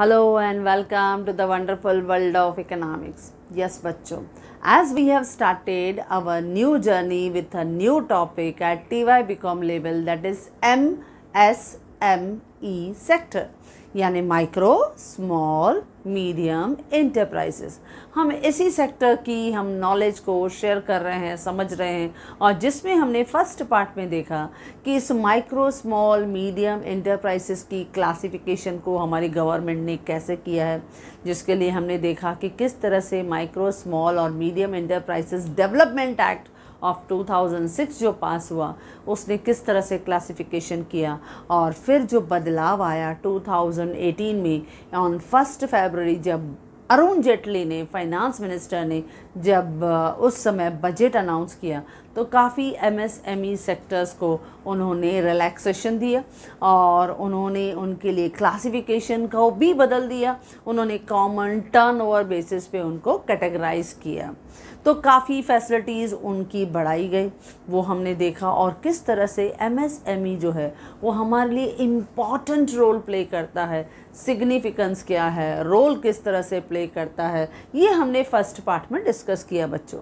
Hello and welcome to the wonderful world of economics. Yes, bachcho. As we have started our new journey with a new topic at TY Become label that is MSME sector. यानी micro small medium enterprises हम इसी sector की हम knowledge को share कर रहे हैं समझ रहे हैं और जिसमें हमने फर्स्ट पार्ट में देखा कि इस माइक्रो स्मॉल मीडियम इंटरप्राइजेस की क्लासिफिकेशन को हमारी गवर्नमेंट ने कैसे किया है जिसके लिए हमने देखा कि किस तरह से माइक्रो स्मॉल और medium enterprises development act of 2006 जो पास हुआ उसने किस तरह से क्लासिफिकेशन किया और फिर जो बदलाव आया 2018 में ऑन फर्स्ट फरवरी जब अरुण जेटली ने फाइनेंस मिनिस्टर ने जब उस समय बजट अनाउंस किया तो काफ़ी एमएसएमई सेक्टर्स को उन्होंने रिलैक्सेशन दिया और उन्होंने उनके लिए क्लासिफिकेशन को भी बदल दिया उन्होंने कॉमन टर्नओवर बेसिस पे उनको कैटेगराइज किया तो काफ़ी फैसिलिटीज़ उनकी बढ़ाई गई वो हमने देखा और किस तरह से ई e जो है वो हमारे लिए इम्पॉर्टेंट रोल प्ले करता है सिग्निफिकेंस क्या है रोल किस तरह से प्ले करता है ये हमने फर्स्ट पार्ट में डिस्कस किया बच्चों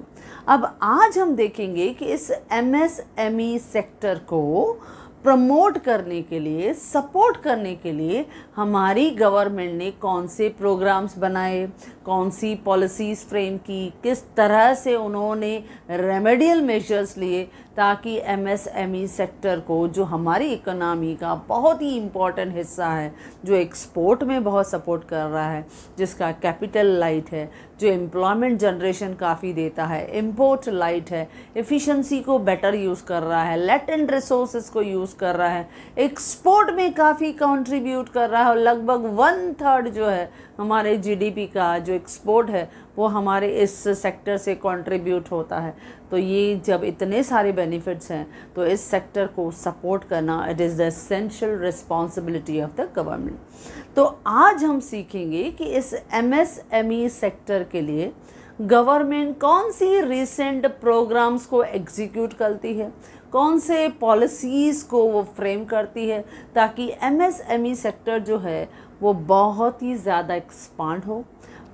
अब आज हम देखेंगे कि इस ई सेक्टर e को प्रमोट करने के लिए सपोर्ट करने के लिए हमारी गवर्नमेंट ने कौन से प्रोग्राम्स बनाए कौन सी पॉलिसीज़ फ्रेम की किस तरह से उन्होंने रेमेडियल मेजर्स लिए ताकि एमएसएमई सेक्टर e को जो हमारी इकोनॉमी का बहुत ही इम्पॉर्टेंट हिस्सा है जो एक्सपोर्ट में बहुत सपोर्ट कर रहा है जिसका कैपिटल लाइट है जो एम्प्लॉयमेंट जनरेशन काफ़ी देता है इम्पोर्ट लाइट है एफिशिएंसी को बेटर यूज़ कर रहा है लेटेंट रिसोर्सेज को यूज़ कर रहा है एक्सपोर्ट में काफ़ी कंट्रीब्यूट कर रहा है और लगभग वन थर्ड जो है हमारे जीडीपी का जो एक्सपोर्ट है वो हमारे इस सेक्टर से कंट्रीब्यूट होता है तो ये जब इतने सारे बेनिफिट्स हैं तो इस सेक्टर को सपोर्ट करना it is the essential responsibility of the government तो आज हम सीखेंगे कि इस एमएसएमई सेक्टर e के लिए गवर्नमेंट कौन सी रिसेंट प्रोग्राम्स को एग्जीक्यूट करती है कौन से पॉलिसीज़ को वो फ्रेम करती है ताकि एमएसएमई सेक्टर e जो है वो बहुत ही ज़्यादा एक्सपांड हो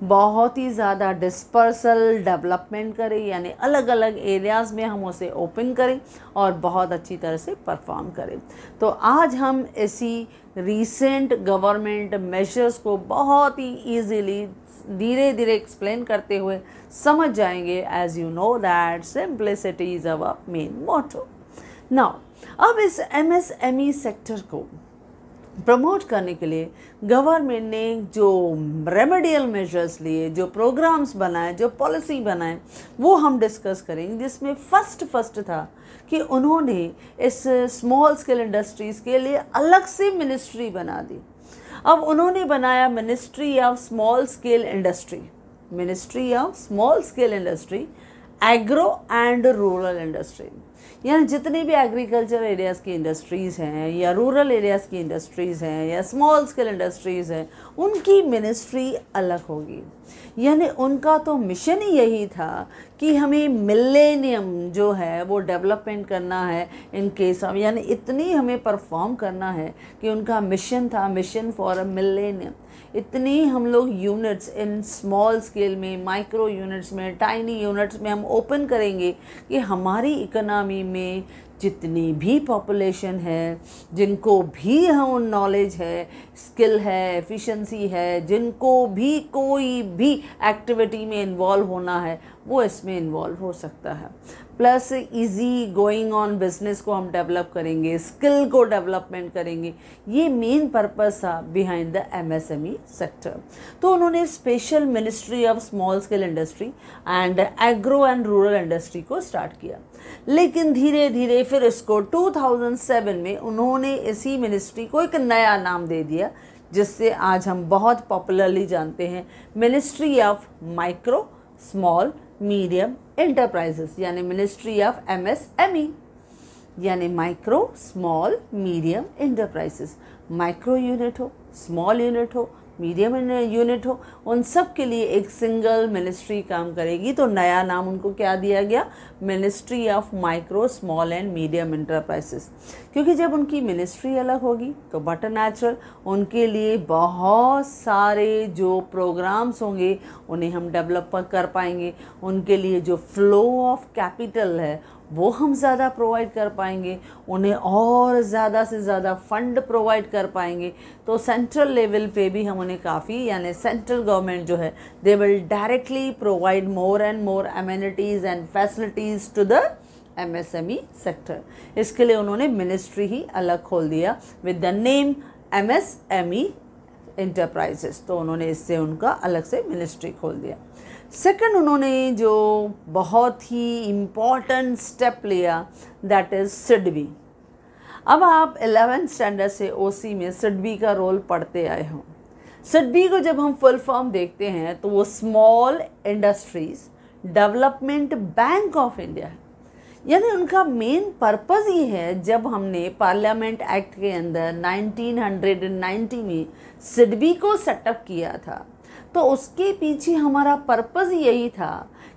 बहुत ही ज़्यादा डिस्पर्सल डेवलपमेंट करें यानी अलग अलग एरियाज़ में हम उसे ओपन करें और बहुत अच्छी तरह से परफॉर्म करें तो आज हम ऐसी रीसेंट गवर्नमेंट मेजर्स को बहुत ही इजीली धीरे धीरे एक्सप्लेन करते हुए समझ जाएंगे as you know that simplicity is our main motto now अब इस एमएसएमई सेक्टर e को प्रमोट करने के लिए गवर्नमेंट ने जो रेमेडियल मेजर्स लिए जो प्रोग्राम्स बनाए जो पॉलिसी बनाए वो हम डिस्कस करेंगे जिसमें फर्स्ट फर्स्ट था कि उन्होंने इस स्मॉल स्केल इंडस्ट्रीज़ के लिए अलग से मिनिस्ट्री बना दी अब उन्होंने बनाया ministry of small scale industry ministry of small scale industry agro and rural industry यानी जितनी भी एग्रीकल्चर एरियाज़ की इंडस्ट्रीज़ हैं या रूरल एरियाज़ की इंडस्ट्रीज़ हैं या स्मॉल स्केल इंडस्ट्रीज़ हैं उनकी मिनिस्ट्री अलग होगी यानी उनका तो मिशन ही यही था कि हमें मिलेनियम जो है वो डेवलपमेंट करना है इन केस ऑफ यानी इतनी हमें परफॉर्म करना है कि उनका मिशन था मिशन फॉर अ मिलेनियम इतने हम लोग यूनिट्स इन स्मॉल स्केल में माइक्रो यूनिट्स में टाइनी यूनिट्स में हम ओपन करेंगे कि हमारी इकोनॉमी में जितनी भी पॉपुलेशन है जिनको भी हम नॉलेज है स्किल है एफिशिएंसी है जिनको भी कोई भी एक्टिविटी में इन्वॉल्व होना है वो इसमें इन्वॉल्व हो सकता है plus easy going on business को हम डेवलप करेंगे स्किल को डेवलपमेंट करेंगे ये मेन पर्पस था बिहाइंड द एमएसएमई सेक्टर तो उन्होंने special ministry of small scale industry and agro and rural industry को स्टार्ट किया लेकिन धीरे धीरे फिर इसको 2007 में उन्होंने इसी मिनिस्ट्री को एक नया नाम दे दिया जिससे आज हम बहुत पॉपुलरली जानते हैं ministry of micro small medium enterprises यानी ministry of M M S E यानी micro small medium enterprises micro unit हो स्मॉल यूनिट हो मीडियम यूनिट हो उन सब के लिए एक सिंगल मिनिस्ट्री काम करेगी तो नया नाम उनको क्या दिया गया ministry of micro small and medium enterprises क्योंकि जब उनकी मिनिस्ट्री अलग होगी तो बटर नेचुरल उनके लिए बहुत सारे जो प्रोग्राम्स होंगे उन्हें हम डेवलप कर पाएंगे उनके लिए जो फ्लो ऑफ कैपिटल है वो हम ज़्यादा प्रोवाइड कर पाएंगे उन्हें और ज़्यादा से ज़्यादा फंड प्रोवाइड कर पाएंगे तो सेंट्रल लेवल पे भी हम उन्हें काफ़ी यानी सेंट्रल गवर्नमेंट जो है they will directly provide more and more amenities and facilities to the M M S E sector इसके लिए उन्होंने मिनिस्ट्री ही अलग खोल दिया with the name M M S E enterprises तो उन्होंने इससे उनका अलग से मिनिस्ट्री खोल दिया सेकंड उन्होंने जो बहुत ही इम्पॉर्टेंट स्टेप लिया दैट इज़ सिडबी अब आप एलेवेंथ स्टैंडर्ड से ओसी में सिडबी का रोल पढ़ते आए हो सिडबी को जब हम फुल फॉर्म देखते हैं तो वो small industries development bank of India है यानी उनका मेन पर्पज़ ये है जब हमने पार्लियामेंट एक्ट के अंदर 1990 में सिडबी को सेटअप किया था तो उसके पीछे हमारा पर्पज़ यही था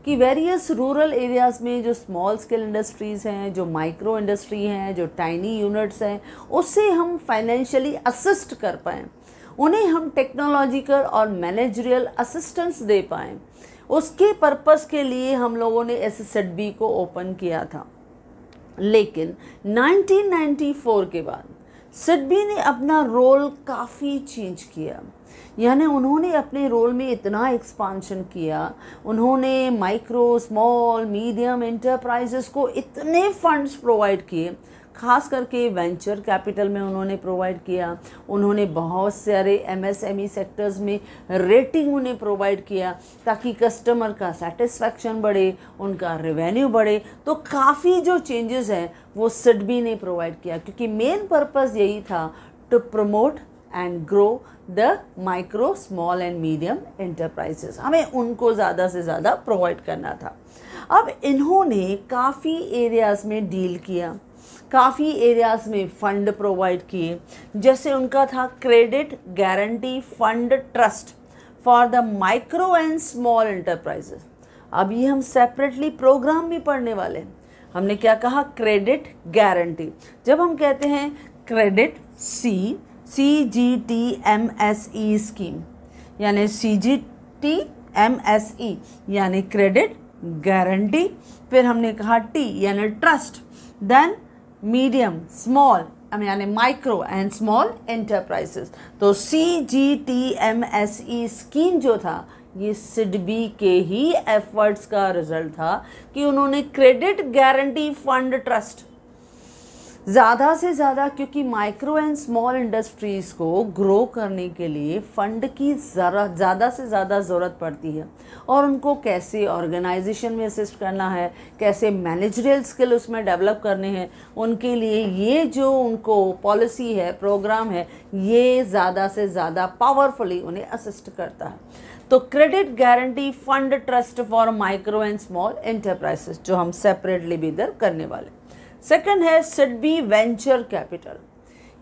कि वेरियस रूरल एरियाज़ में जो स्मॉल स्केल इंडस्ट्रीज़ हैं जो माइक्रो इंडस्ट्री हैं जो टाइनी यूनिट्स हैं उससे हम फाइनेंशियली असिस्ट कर पाएँ उन्हें हम टेक्नोलॉजिकल और मैनेजरियल असिस्टेंस दे पाएँ उसके पर्पस के लिए हम लोगों ने एस बी को ओपन किया था लेकिन 1994 के बाद सिडबी ने अपना रोल काफ़ी चेंज किया यानी उन्होंने अपने रोल में इतना एक्सपांशन किया उन्होंने माइक्रो स्मॉल मीडियम इंटरप्राइजेस को इतने फंड्स प्रोवाइड किए खास करके वेंचर कैपिटल में उन्होंने प्रोवाइड किया उन्होंने बहुत सारे एमएसएमई सेक्टर्स e में रेटिंग उन्हें प्रोवाइड किया ताकि कस्टमर का सेटिस्फैक्शन बढ़े उनका रेवेन्यू बढ़े तो काफ़ी जो चेंजेस हैं वो सिडबी ने प्रोवाइड किया क्योंकि मेन पर्पस यही था to promote and grow the micro small and medium enterprises हमें उनको ज़्यादा से ज़्यादा प्रोवाइड करना था अब इन्होंने काफ़ी एरियाज़ में डील किया काफ़ी एरियाज़ में फ़ंड प्रोवाइड किए जैसे उनका था credit guarantee fund trust for the micro and small enterprises अब ये हम सेपरेटली प्रोग्राम भी पढ़ने वाले हैं हमने क्या कहा क्रेडिट गारंटी जब हम कहते हैं credit C C G T M S E scheme यानी C G T M S E यानी क्रेडिट गारंटी फिर हमने कहा टी यानी ट्रस्ट देन मीडियम स्मॉल यानी माइक्रो एंड स्मॉल एंटरप्राइजेस तो C G T M S E scheme जो था ये सिडबी के ही एफर्ट्स का रिजल्ट था कि उन्होंने क्रेडिट गारंटी फंड ट्रस्ट ज़्यादा से ज़्यादा क्योंकि माइक्रो एंड स्मॉल इंडस्ट्रीज़ को ग्रो करने के लिए फ़ंड की ज़रा ज़्यादा से ज़्यादा ज़रूरत पड़ती है और उनको कैसे ऑर्गेनाइजेशन में असिस्ट करना है कैसे मैनेजरियल स्किल उसमें डेवलप करने हैं उनके लिए ये जो उनको पॉलिसी है प्रोग्राम है ये ज़्यादा से ज़्यादा पावरफुली उन्हें असिस्ट करता है तो credit guarantee fund trust for micro and small enterprises जो हम सेपरेटली भी इधर करने वाले सेकंड है सिड बी वेंचर कैपिटल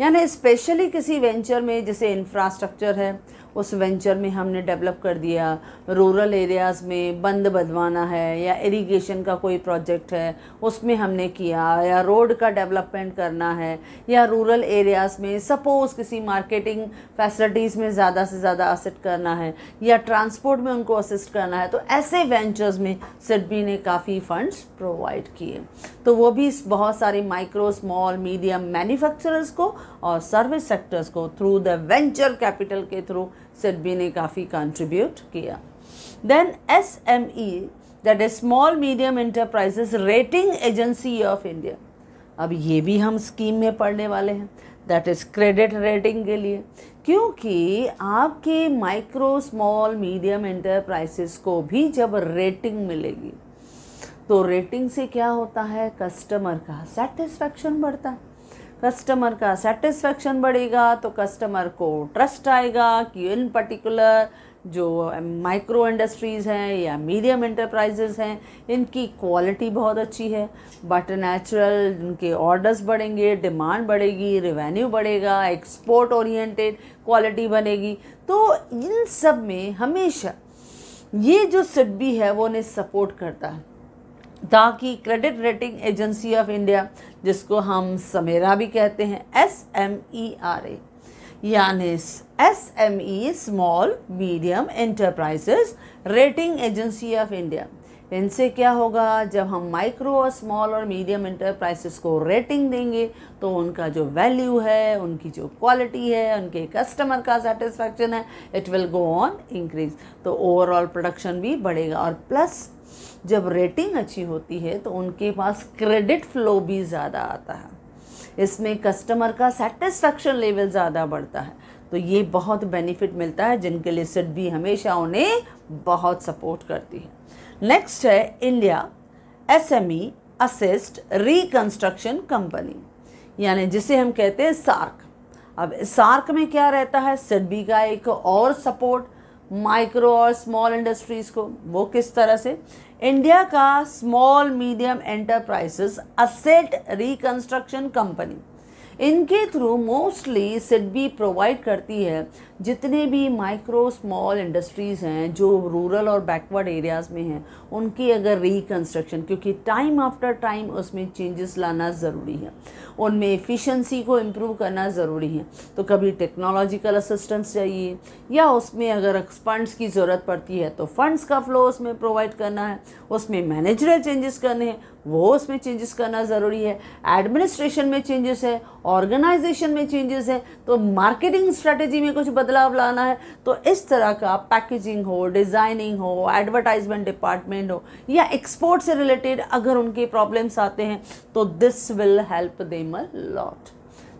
यानी स्पेशली किसी वेंचर में जैसे इंफ्रास्ट्रक्चर है उस वेंचर में हमने डेवलप कर दिया रूरल एरियाज़ में बंद बदवाना है या इरिगेशन का कोई प्रोजेक्ट है उसमें हमने किया या रोड का डेवलपमेंट करना है या रूरल एरियाज़ में सपोज़ किसी मार्केटिंग फैसिलिटीज़ में ज़्यादा से ज़्यादा असिस्ट करना है या ट्रांसपोर्ट में उनको असिस्ट करना है तो ऐसे वेंचर्स में सिडबी ने काफ़ी फंड्स प्रोवाइड किए तो वो भी बहुत सारे माइक्रो स्मॉल मीडियम मैन्युफैक्चरर्स को और सर्विस सेक्टर्स को थ्रू द वेंचर कैपिटल के थ्रू सिडबी ने काफ़ी कंट्रीब्यूट किया then S M E that is small medium enterprises rating agency of India अब ये भी हम स्कीम में पढ़ने वाले हैं दैट इज़ क्रेडिट रेटिंग के लिए क्योंकि आपके माइक्रो स्मॉल मीडियम इंटरप्राइसेस को भी जब रेटिंग मिलेगी तो रेटिंग से क्या होता है कस्टमर का सेटिस्फैक्शन बढ़ता है कस्टमर का सेटिस्फैक्शन बढ़ेगा तो कस्टमर को ट्रस्ट आएगा कि इन पर्टिकुलर जो माइक्रो इंडस्ट्रीज़ हैं या मीडियम इंटरप्राइजेज़ हैं इनकी क्वालिटी बहुत अच्छी है बट नेचुरल इनके ऑर्डर्स बढ़ेंगे डिमांड बढ़ेगी रेवेन्यू बढ़ेगा एक्सपोर्ट ओरिएंटेड क्वालिटी बनेगी तो इन सब में हमेशा ये जो सिडबी है वो उन्हें सपोर्ट करता है ताकि credit rating agency of India जिसको हम समेरा भी कहते हैं S M E R A यानी S M E small medium enterprises rating agency of India इनसे क्या होगा जब हम माइक्रो और स्मॉल और मीडियम इंटरप्राइजेस को रेटिंग देंगे तो उनका जो वैल्यू है उनकी जो क्वालिटी है उनके कस्टमर का सेटिस्फैक्शन है it will go on increase तो ओवरऑल प्रोडक्शन भी बढ़ेगा और प्लस जब रेटिंग अच्छी होती है तो उनके पास क्रेडिट फ्लो भी ज़्यादा आता है इसमें कस्टमर का सेटिस्फेक्शन लेवल ज़्यादा बढ़ता है तो ये बहुत बेनिफिट मिलता है जिनके लिए सिट भी हमेशा उन्हें बहुत सपोर्ट करती है नेक्स्ट है India S M E asset reconstruction company यानी जिसे हम कहते हैं सार्क अब सार्क में क्या रहता है सिडबी का एक और सपोर्ट माइक्रो और स्मॉल इंडस्ट्रीज़ को वो किस तरह से इंडिया का small medium enterprises asset reconstruction company इनके थ्रू मोस्टली सिडबी प्रोवाइड करती है जितने भी माइक्रो स्मॉल इंडस्ट्रीज़ हैं जो रूरल और बैकवर्ड एरियाज़ में हैं उनकी अगर रिकन्स्ट्रक्शन क्योंकि टाइम आफ्टर टाइम उसमें चेंजेस लाना ज़रूरी है उनमें एफिशिएंसी को इम्प्रूव करना ज़रूरी है तो कभी टेक्नोलॉजिकल असिस्टेंस चाहिए या उसमें अगर फंड्स की ज़रूरत पड़ती है तो फंड्स का फ्लो उसमें प्रोवाइड करना है उसमें मैनेजरल चेंजेस करने हैं वो उसमें चेंजेस करना ज़रूरी है एडमिनिस्ट्रेशन में चेंजेस है ऑर्गेनाइजेशन में चेंजेस है तो मार्केटिंग स्ट्रेटेजी में कुछ बदलाव लाना है तो इस तरह का पैकेजिंग हो डिज़ाइनिंग हो एडवर्टाइजमेंट डिपार्टमेंट हो या एक्सपोर्ट से रिलेटेड अगर उनके प्रॉब्लम्स आते हैं तो this will help them a lot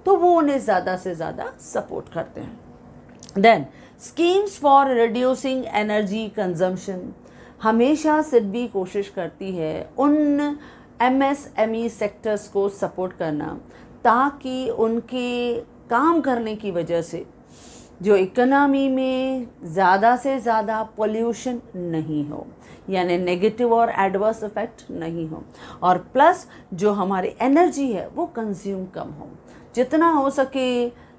तो वो उन्हें ज़्यादा से ज़्यादा सपोर्ट करते हैं then schemes for reducing energy consumption हमेशा सिडबी कोशिश करती है उन M M S E sectors को सपोर्ट करना ताकि उनके काम करने की वजह से जो इकनॉमी में ज़्यादा से ज़्यादा पोल्यूशन नहीं हो यानी नेगेटिव और एडवर्स इफ़ेक्ट नहीं हो और प्लस जो हमारी एनर्जी है वो कंज्यूम कम हो जितना हो सके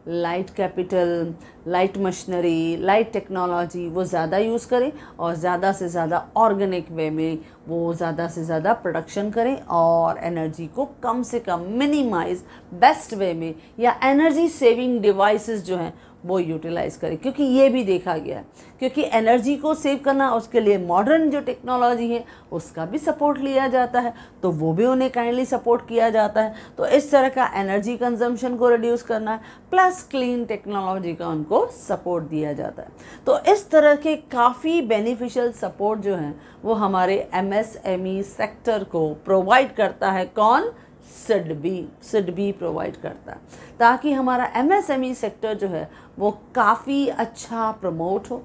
light capital light machinery light technology वो ज़्यादा यूज़ करें और ज़्यादा से ज़्यादा ऑर्गेनिक वे में वो ज़्यादा से ज़्यादा प्रोडक्शन करें और एनर्जी को कम से कम मिनिमाइज बेस्ट वे में या एनर्जी सेविंग डिवाइसेस जो हैं वो यूटिलाइज़ करें क्योंकि ये भी देखा गया है क्योंकि एनर्जी को सेव करना उसके लिए मॉडर्न जो टेक्नोलॉजी है उसका भी सपोर्ट लिया जाता है तो वो भी उन्हें काइंडली सपोर्ट किया जाता है तो इस तरह का एनर्जी कंजम्पशन को रिड्यूस करना है प्लस क्लीन टेक्नोलॉजी का उनको सपोर्ट दिया जाता है तो इस तरह के काफ़ी बेनिफिशियल सपोर्ट जो हैं वो हमारे एम सेक्टर e को प्रोवाइड करता है कौन सिड बी सड भी प्रोवाइड करता है ताकि हमारा एमएसएमई सेक्टर e जो है वो काफ़ी अच्छा प्रमोट हो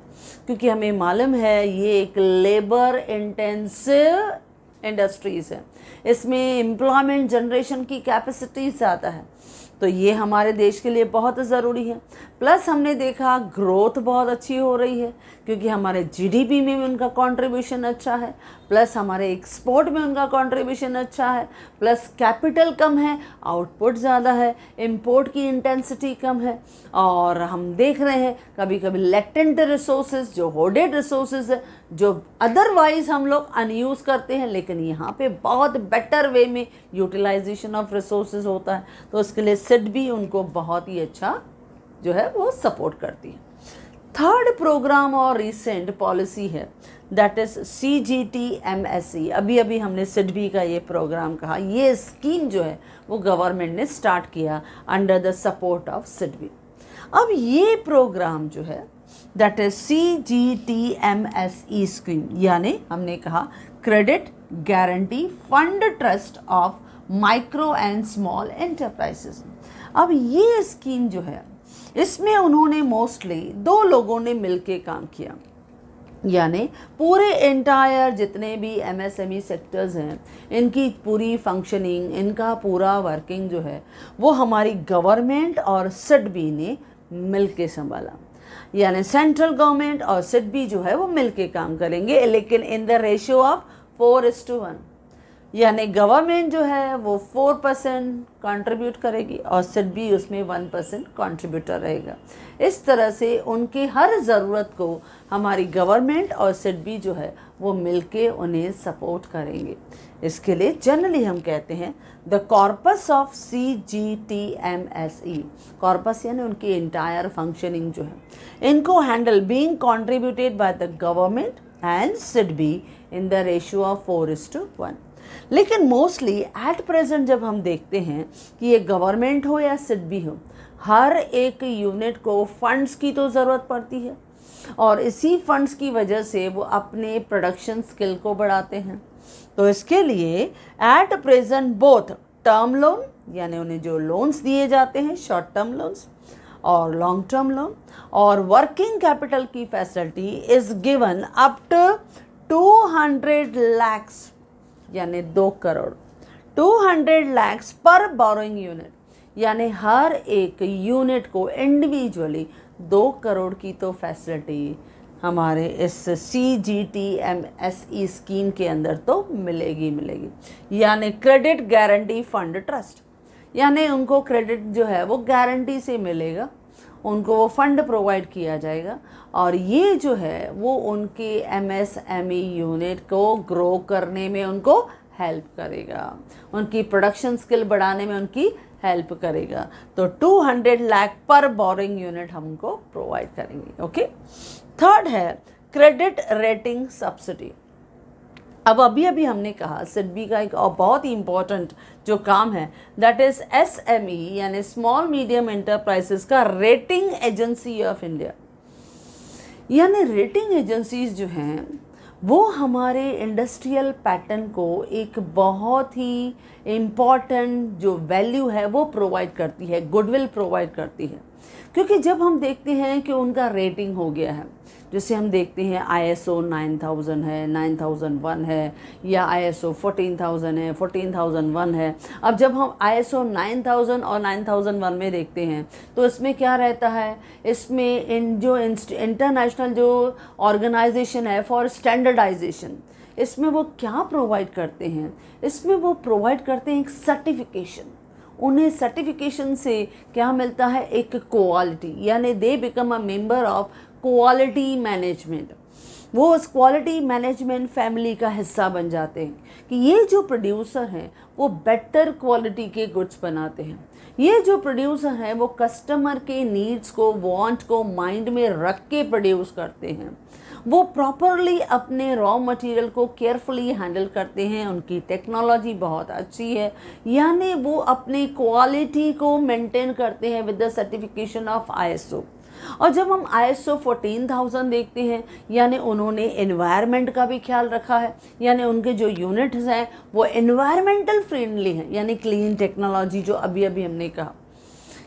क्योंकि हमें मालूम है ये एक लेबर इंटेंसिव इंडस्ट्रीज़ है इसमें एम्प्लॉयमेंट जनरेशन की कैपेसिटी ज़्यादा है तो ये हमारे देश के लिए बहुत ज़रूरी है प्लस हमने देखा ग्रोथ बहुत अच्छी हो रही है क्योंकि हमारे जीडीपी में भी उनका कंट्रीब्यूशन अच्छा है प्लस हमारे एक्सपोर्ट में उनका कंट्रीब्यूशन अच्छा है प्लस कैपिटल कम है आउटपुट ज़्यादा है इंपोर्ट की इंटेंसिटी कम है और हम देख रहे हैं कभी कभी लेटेंट रिसोर्सेज जो होडेड रिसोर्सेज है जो अदरवाइज हम लोग अनयूज़ करते हैं लेकिन यहाँ पे बहुत बेटर वे में यूटिलाइजेशन ऑफ रिसोर्सेज होता है तो उसके लिए सिड भी उनको बहुत ही अच्छा जो है वो सपोर्ट करती है थर्ड प्रोग्राम और रिसेंट पॉलिसी है that is C G T M S C अभी अभी हमने सिडबी का ये प्रोग्राम कहा ये स्कीम जो है वो गवर्नमेंट ने स्टार्ट किया under the support of SIDBI अब ये प्रोग्राम जो है that is C G T M S E scheme यानी हमने कहा credit guarantee fund trust of micro and small enterprises अब ये स्कीम जो है इसमें उन्होंने मोस्टली दो लोगों ने मिलकर काम किया यानी पूरे एंटायर जितने भी एमएसएमई सेक्टर्स e हैं इनकी पूरी फंक्शनिंग इनका पूरा वर्किंग जो है वो हमारी गवर्नमेंट और सिडबी ने मिल के संभाला यानी सेंट्रल गवर्नमेंट और सिडबी जो है वो मिल काम करेंगे लेकिन in the ratio of four is to one यानी गवर्नमेंट जो है वो फोर परसेंट कॉन्ट्रीब्यूट करेगी और सिट भी उसमें वन परसेंट कॉन्ट्रीब्यूटर रहेगा इस तरह से उनकी हर ज़रूरत को हमारी गवर्नमेंट और सिट भी जो है वो मिलके उन्हें सपोर्ट करेंगे इसके लिए जनरली हम कहते हैं the corpus of C G T M S E corpus यानी उनकी इंटायर फंक्शनिंग जो है इनको handle being contributed by the government and SIDBI in the ratio of four is to one लेकिन मोस्टली एट प्रेजेंट जब हम देखते हैं कि ये गवर्नमेंट हो या भी हो हर एक यूनिट को फंड्स की तो ज़रूरत पड़ती है और इसी फंड्स की वजह से वो अपने प्रोडक्शन स्किल को बढ़ाते हैं तो इसके लिए at present both term loan यानी उन्हें जो लोन्स दिए जाते हैं शॉर्ट टर्म लोन्स और लॉन्ग टर्म लोन और वर्किंग कैपिटल की facility is given up to hundred lakhs यानी दो करोड़ टू हंड्रेड लैक्स पर बोरोइंग यूनिट यानी हर एक यूनिट को इंडिविजुअली दो करोड़ की तो फैसिलिटी हमारे इस C G T M S E scheme के अंदर तो मिलेगी मिलेगी यानी क्रेडिट गारंटी फंड ट्रस्ट यानी उनको क्रेडिट जो है वो गारंटी से मिलेगा उनको वो फ़ंड प्रोवाइड किया जाएगा और ये जो है वो उनके M S M E unit को ग्रो करने में उनको हेल्प करेगा उनकी प्रोडक्शन स्किल बढ़ाने में उनकी हेल्प करेगा तो 200 लाख पर बोरिंग यूनिट हमको प्रोवाइड करेंगे ओके थर्ड है क्रेडिट रेटिंग सब्सिडी अब अभी अभी हमने कहा सिडबी का एक और बहुत ही इम्पॉर्टेंट जो काम है that is S M E यानी स्मॉल मीडियम इंटरप्राइजेस का रेटिंग एजेंसी ऑफ इंडिया यानी रेटिंग एजेंसीज जो हैं वो हमारे इंडस्ट्रियल पैटर्न को एक बहुत ही इम्पॉर्टेंट जो वैल्यू है वो प्रोवाइड करती है गुडविल प्रोवाइड करती है क्योंकि जब हम देखते हैं कि उनका रेटिंग हो गया है जैसे हम देखते हैं नाइन 9000 है 9001 है या आईएसओ 14000 है 14001 है अब जब हम नाइन 9000 और 9001 में देखते हैं तो इसमें क्या रहता है इसमें इन जो इंटरनेशनल जो ऑर्गेनाइजेशन है फॉर स्टैंडर्डाइजेशन इसमें वो क्या प्रोवाइड करते हैं इसमें वो प्रोवाइड करते हैं एक सर्टिफिकेशन उन्हें सर्टिफिकेशन से क्या मिलता है एक क्वालिटी यानी they become a member of quality management वो उस क्वालिटी मैनेजमेंट फैमिली का हिस्सा बन जाते हैं कि ये जो प्रोड्यूसर हैं वो बेटर क्वालिटी के गुड्स बनाते हैं ये जो प्रोड्यूसर हैं वो कस्टमर के नीड्स को वांट को माइंड में रख के प्रोड्यूस करते हैं वो प्रॉपरली अपने रॉ मटेरियल को केयरफुली हैंडल करते हैं उनकी टेक्नोलॉजी बहुत अच्छी है यानी वो अपनी क्वालिटी को मेंटेन करते हैं with the certification of I और जब हम आई एस देखते हैं यानी उन्होंने इन्वायरमेंट का भी ख्याल रखा है यानी उनके जो यूनिट्स हैं वो इन्वायरमेंटल फ्रेंडली हैं यानी क्लीन टेक्नोलॉजी जो अभी अभी हमने कहा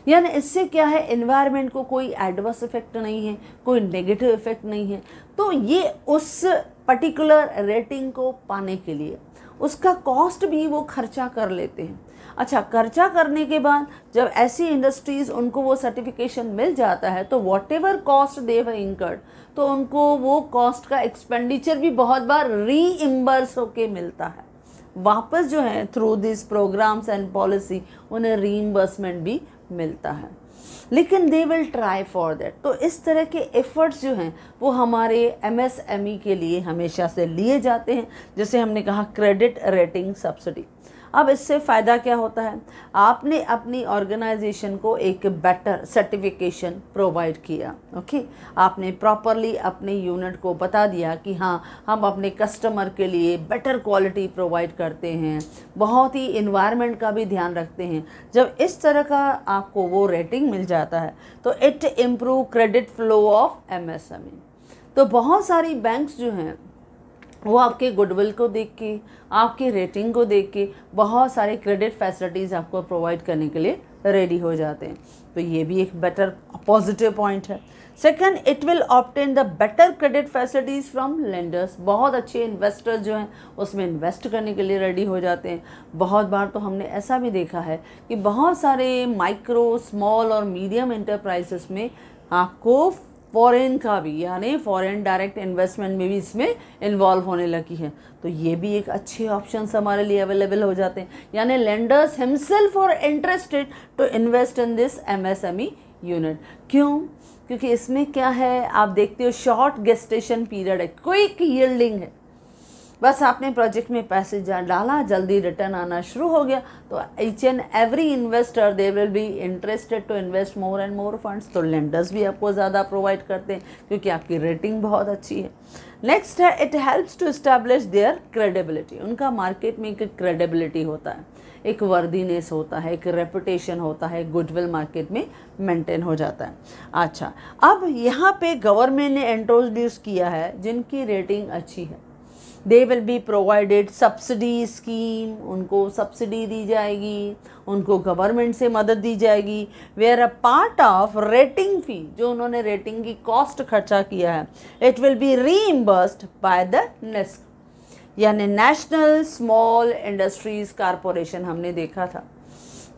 यानी इससे क्या है इन्वायरमेंट को कोई एडवर्स इफेक्ट नहीं है कोई नेगेटिव इफेक्ट नहीं है तो ये उस पर्टिकुलर रेटिंग को पाने के लिए उसका कॉस्ट भी वो खर्चा कर लेते हैं अच्छा कर्जा करने के बाद जब ऐसी इंडस्ट्रीज़ उनको वो सर्टिफिकेशन मिल जाता है तो whatever cost they incurred तो उनको वो कॉस्ट का एक्सपेंडिचर भी बहुत बार री इम्बर्स होके मिलता है वापस जो है through this programs and policy उन्हें रीइम्बर्समेंट भी मिलता है लेकिन they will try for that तो इस तरह के एफ़र्ट्स जो हैं वो हमारे एम एम एस ई के लिए हमेशा से लिए जाते हैं जैसे हमने कहा क्रेडिट रेटिंग सब्सिडी अब इससे फ़ायदा क्या होता है आपने अपनी ऑर्गेनाइजेशन को एक बेटर सर्टिफिकेशन प्रोवाइड किया ओके आपने प्रॉपरली अपने यूनिट को बता दिया कि हाँ हम अपने कस्टमर के लिए बेटर क्वालिटी प्रोवाइड करते हैं बहुत ही इन्वायरमेंट का भी ध्यान रखते हैं जब इस तरह का आपको वो रेटिंग मिल जाता है तो it improve credit flow of M तो बहुत सारी बैंक्स जो हैं वो आपके गुडविल को देख के आपकी रेटिंग को देख के बहुत सारे क्रेडिट फैसिलिटीज़ आपको प्रोवाइड करने के लिए रेडी हो जाते हैं तो ये भी एक बेटर पॉजिटिव पॉइंट है second it will obtain the better credit facilities from lenders बहुत अच्छे इन्वेस्टर्स जो हैं उसमें इन्वेस्ट करने के लिए रेडी हो जाते हैं बहुत बार तो हमने ऐसा भी देखा है कि बहुत सारे माइक्रो स्मॉल और मीडियम इंटरप्राइजेस में आपको फ़ॉरेन का भी यानी फ़ॉरेन डायरेक्ट इन्वेस्टमेंट में भी इसमें इन्वॉल्व होने लगी है तो ये भी एक अच्छे ऑप्शन हमारे लिए अवेलेबल हो जाते हैं यानी lenders himself are interested to invest in this MSME unit क्यों क्योंकि इसमें क्या है आप देखते हो शॉर्ट गेस्टेशन पीरियड है क्विक यील्डिंग है बस आपने प्रोजेक्ट में पैसे डाला जल्दी रिटर्न आना शुरू हो गया तो each and every investor they will be interested to invest more and more funds तो लेंडर्स भी आपको ज़्यादा प्रोवाइड करते हैं क्योंकि आपकी रेटिंग बहुत अच्छी है नेक्स्ट है it helps to establish their credibility उनका मार्केट में एक क्रेडिबिलिटी होता है एक वर्दीनेस होता है एक रेपुटेशन होता है गुडविल मार्केट में मेंटेन हो जाता है अच्छा अब यहाँ पे गवर्नमेंट ने इंट्रोड्यूस किया है जिनकी रेटिंग अच्छी है they will be provided subsidy scheme उनको सब्सिडी दी जाएगी उनको गवर्नमेंट से मदद दी जाएगी where a part of rating fee जो उन्होंने रेटिंग की कॉस्ट खर्चा किया है it will be reimbursed by the NSIC यानी नेशनल स्मॉल इंडस्ट्रीज़ कारपोरेशन हमने देखा था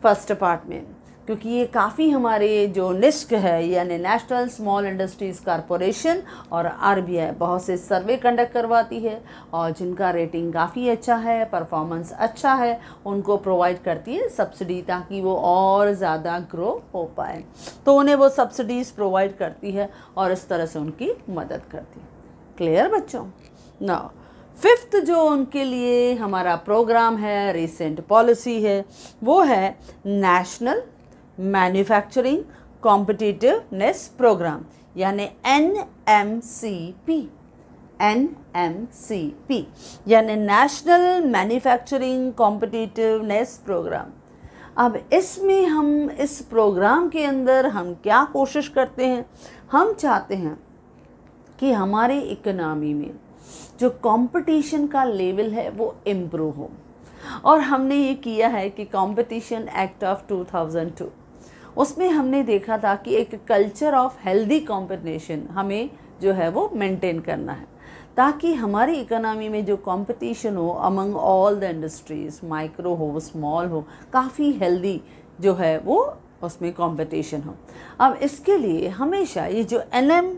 फर्स्ट पार्ट में क्योंकि ये काफ़ी हमारे जो निस्क है यानी नेशनल स्मॉल इंडस्ट्रीज़ कॉरपोरेशन और आरबीआई बहुत से सर्वे कंडक्ट करवाती है और जिनका रेटिंग काफ़ी अच्छा है परफॉर्मेंस अच्छा है उनको प्रोवाइड करती है सब्सिडी ताकि वो और ज़्यादा ग्रो हो पाए तो उन्हें वो सब्सिडीज़ प्रोवाइड करती है और इस तरह से उनकी मदद करती है क्लियर बच्चों ना फिफ्थ जो उनके लिए हमारा प्रोग्राम है रिसेंट पॉलिसी है वो है नेशनल मैन्युफैक्चरिंग कॉम्पिटिटिवनेस प्रोग्राम यानी N M C P N M C P यानी नेशनल मैन्युफैक्चरिंग कॉम्पिटिटिवनेस प्रोग्राम अब इसमें हम इस प्रोग्राम के अंदर हम क्या कोशिश करते हैं हम चाहते हैं कि हमारे इकनॉमी में जो कंपटीशन का लेवल है वो इम्प्रूव हो और हमने ये किया है कि कंपटीशन एक्ट ऑफ 2002 उसमें हमने देखा था कि एक कल्चर ऑफ हेल्दी कॉम्पिटिशन हमें जो है वो मेंटेन करना है ताकि हमारी इकोनॉमी में जो कंपटीशन हो among all the industries micro हो स्मॉल हो काफ़ी हेल्दी जो है वो उसमें कंपटीशन हो अब इसके लिए हमेशा ये जो एन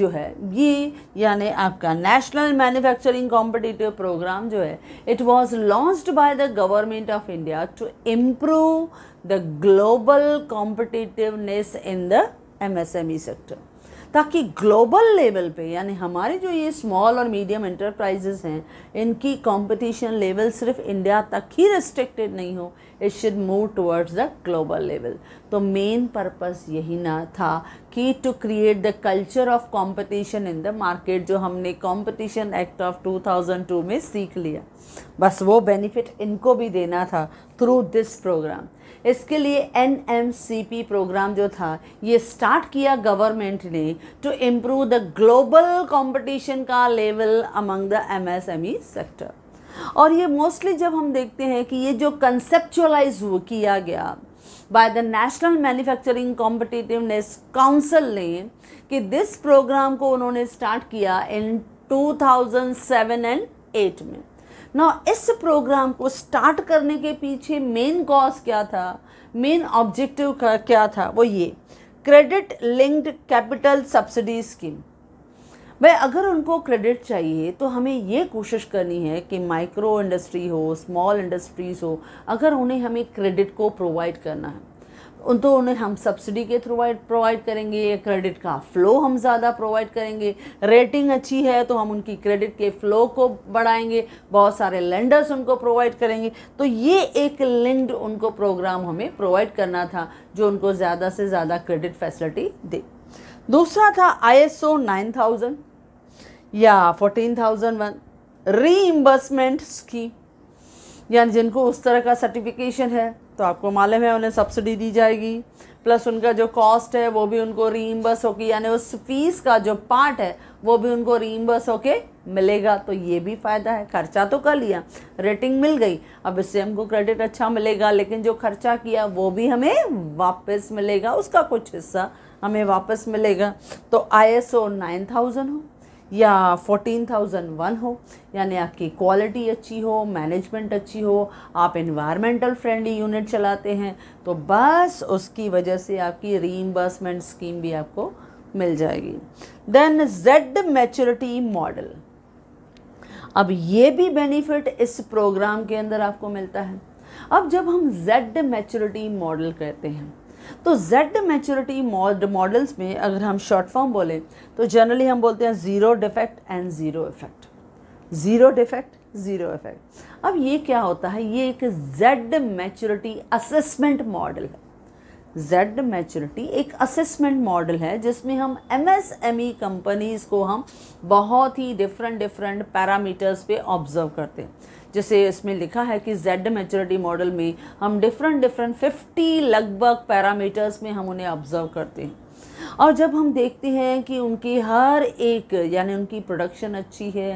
जो है ये यानी आपका नेशनल मैन्युफैक्चरिंग कॉम्पिटिटिव प्रोग्राम जो है it was launched by the government of India to improve the global competitiveness in the MSME sector ताकि ग्लोबल लेवल पे यानी हमारे जो ये स्मॉल और मीडियम इंटरप्राइजेज़ हैं इनकी कंपटीशन लेवल सिर्फ इंडिया तक ही रिस्ट्रिक्टेड नहीं हो it should move towards the global level तो मेन पर्पस यही ना था कि to create the culture of competition in the market जो हमने कंपटीशन एक्ट ऑफ 2002 में सीख लिया बस वो बेनिफिट इनको भी देना था थ्रू दिस प्रोग्राम इसके लिए एन प्रोग्राम जो था ये स्टार्ट किया गवर्नमेंट ने to improve the global competition का level among the MSME sector और ये मोस्टली जब हम देखते हैं कि ये जो कंसेप्चुअलाइज किया गया by the national manufacturing competitiveness council ने कि दिस प्रोग्राम को उन्होंने स्टार्ट किया इन 2007 एंड 8 में ना इस प्रोग्राम को स्टार्ट करने के पीछे मेन कॉज क्या था मेन ऑब्जेक्टिव क्या था वो ये credit linked capital subsidy scheme भाई अगर उनको क्रेडिट चाहिए तो हमें ये कोशिश करनी है कि माइक्रो इंडस्ट्री हो स्मॉल इंडस्ट्रीज़ हो अगर उन्हें हमें क्रेडिट को प्रोवाइड करना है उन तो उन्हें हम सब्सिडी के थ्रू प्रोवाइड करेंगे क्रेडिट का फ़्लो हम ज़्यादा प्रोवाइड करेंगे रेटिंग अच्छी है तो हम उनकी क्रेडिट के फ़्लो को बढ़ाएंगे बहुत सारे लेंडर्स उनको प्रोवाइड करेंगे तो ये एक लिंक्ड उनको प्रोग्राम हमें प्रोवाइड करना था जो उनको ज़्यादा से ज़्यादा क्रेडिट फैसिलिटी दे दूसरा था I S O nine thousand या fourteen thousand one reimbursement scheme यानी जिनको उस तरह का सर्टिफिकेशन है तो आपको मालूम है उन्हें सब्सिडी दी जाएगी प्लस उनका जो कॉस्ट है वो भी उनको रीइम्बर्स होके यानी उस फीस का जो पार्ट है वो भी उनको रीइम्बर्स होके मिलेगा तो ये भी फ़ायदा है खर्चा तो कर लिया रेटिंग मिल गई अब इससे हमको क्रेडिट अच्छा मिलेगा लेकिन जो खर्चा किया वो भी हमें वापस मिलेगा उसका कुछ हिस्सा हमें वापस मिलेगा तो I S O nine thousand हो या थाउजेंड वन हो यानी आपकी क्वालिटी अच्छी हो मैनेजमेंट अच्छी हो आप इन्वायरमेंटल फ्रेंडली यूनिट चलाते हैं तो बस उसकी वजह से आपकी रीइम्बर्समेंट स्कीम भी आपको मिल जाएगी देन जेड मैच्योरिटी मॉडल अब ये भी बेनिफिट इस प्रोग्राम के अंदर आपको मिलता है अब जब हम जेड मैच्योरिटी मॉडल कहते हैं तो जेड मैच्योरिटी मॉडल्स में अगर हम शॉर्ट फॉर्म बोले तो जनरली हम बोलते हैं zero defect and zero effect zero defect zero effect अब ये क्या होता है ये एक जेड मैच्योरिटी असेसमेंट मॉडल है जेड मैच्योरिटी एक असेसमेंट मॉडल है जिसमें हम M S M E companies को हम बहुत ही डिफरेंट डिफरेंट पैरामीटर्स पे ऑब्जर्व करते हैं जैसे इसमें लिखा है कि जेड मेचोरिटी मॉडल में हम डिफरेंट डिफरेंट 50 लगभग पैरामीटर्स में हम उन्हें ऑब्जर्व करते हैं और जब हम देखते हैं कि उनकी हर एक यानी उनकी प्रोडक्शन अच्छी है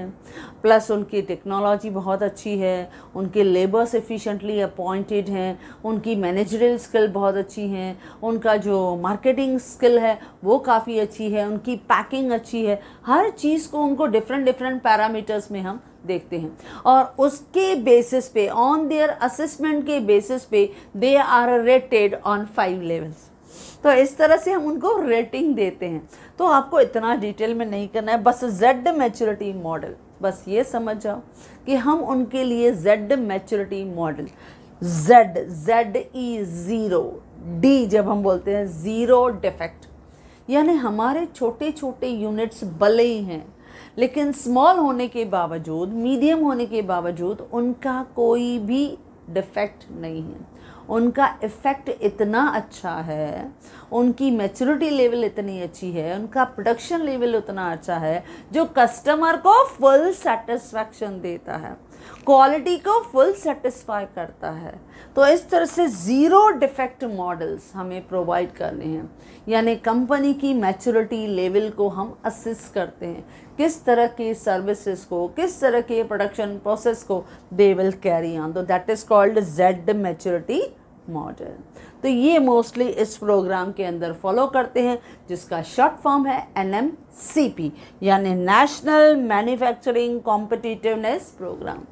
प्लस उनकी टेक्नोलॉजी बहुत अच्छी है उनके लेबर्स एफिशिएंटली अपॉइंटेड हैं उनकी मैनेजरल स्किल बहुत अच्छी हैं उनका जो मार्केटिंग स्किल है वो काफ़ी अच्छी है उनकी पैकिंग अच्छी है हर चीज़ को उनको डिफरेंट डिफरेंट पैरामीटर्स में हम देखते हैं और उसके बेसिस पे ऑन देयर असेसमेंट के बेसिस पे they are rated on five levels तो इस तरह से हम उनको रेटिंग देते हैं तो आपको इतना डिटेल में नहीं करना है बस जेड मैच्योरिटी मॉडल बस ये समझ जाओ कि हम उनके लिए Z maturity model Z Z E zero D जब हम बोलते हैं ज़ीरो डिफेक्ट यानी हमारे छोटे छोटे यूनिट्स भले ही हैं लेकिन स्मॉल होने के बावजूद मीडियम होने के बावजूद उनका कोई भी डिफेक्ट नहीं है उनका इफ़ेक्ट इतना अच्छा है उनकी मेचोरिटी लेवल इतनी अच्छी है उनका प्रोडक्शन लेवल उतना अच्छा है जो कस्टमर को फुल सेटिस्फैक्शन देता है क्वालिटी को फुल सेटिस्फाई करता है तो इस तरह से ज़ीरो डिफेक्ट मॉडल्स हमें प्रोवाइड करने हैं यानी कंपनी की मैच्योरिटी लेवल को हम असिस्ट करते हैं किस तरह की सर्विसेज को किस तरह के प्रोडक्शन प्रोसेस को दे विल कैरी ऑन तो that is called Z maturity model तो ये मोस्टली इस प्रोग्राम के अंदर फॉलो करते हैं जिसका शॉर्ट फॉर्म है एन यानी नेशनल मैन्युफैक्चरिंग कॉम्पिटिटिवनेस प्रोग्राम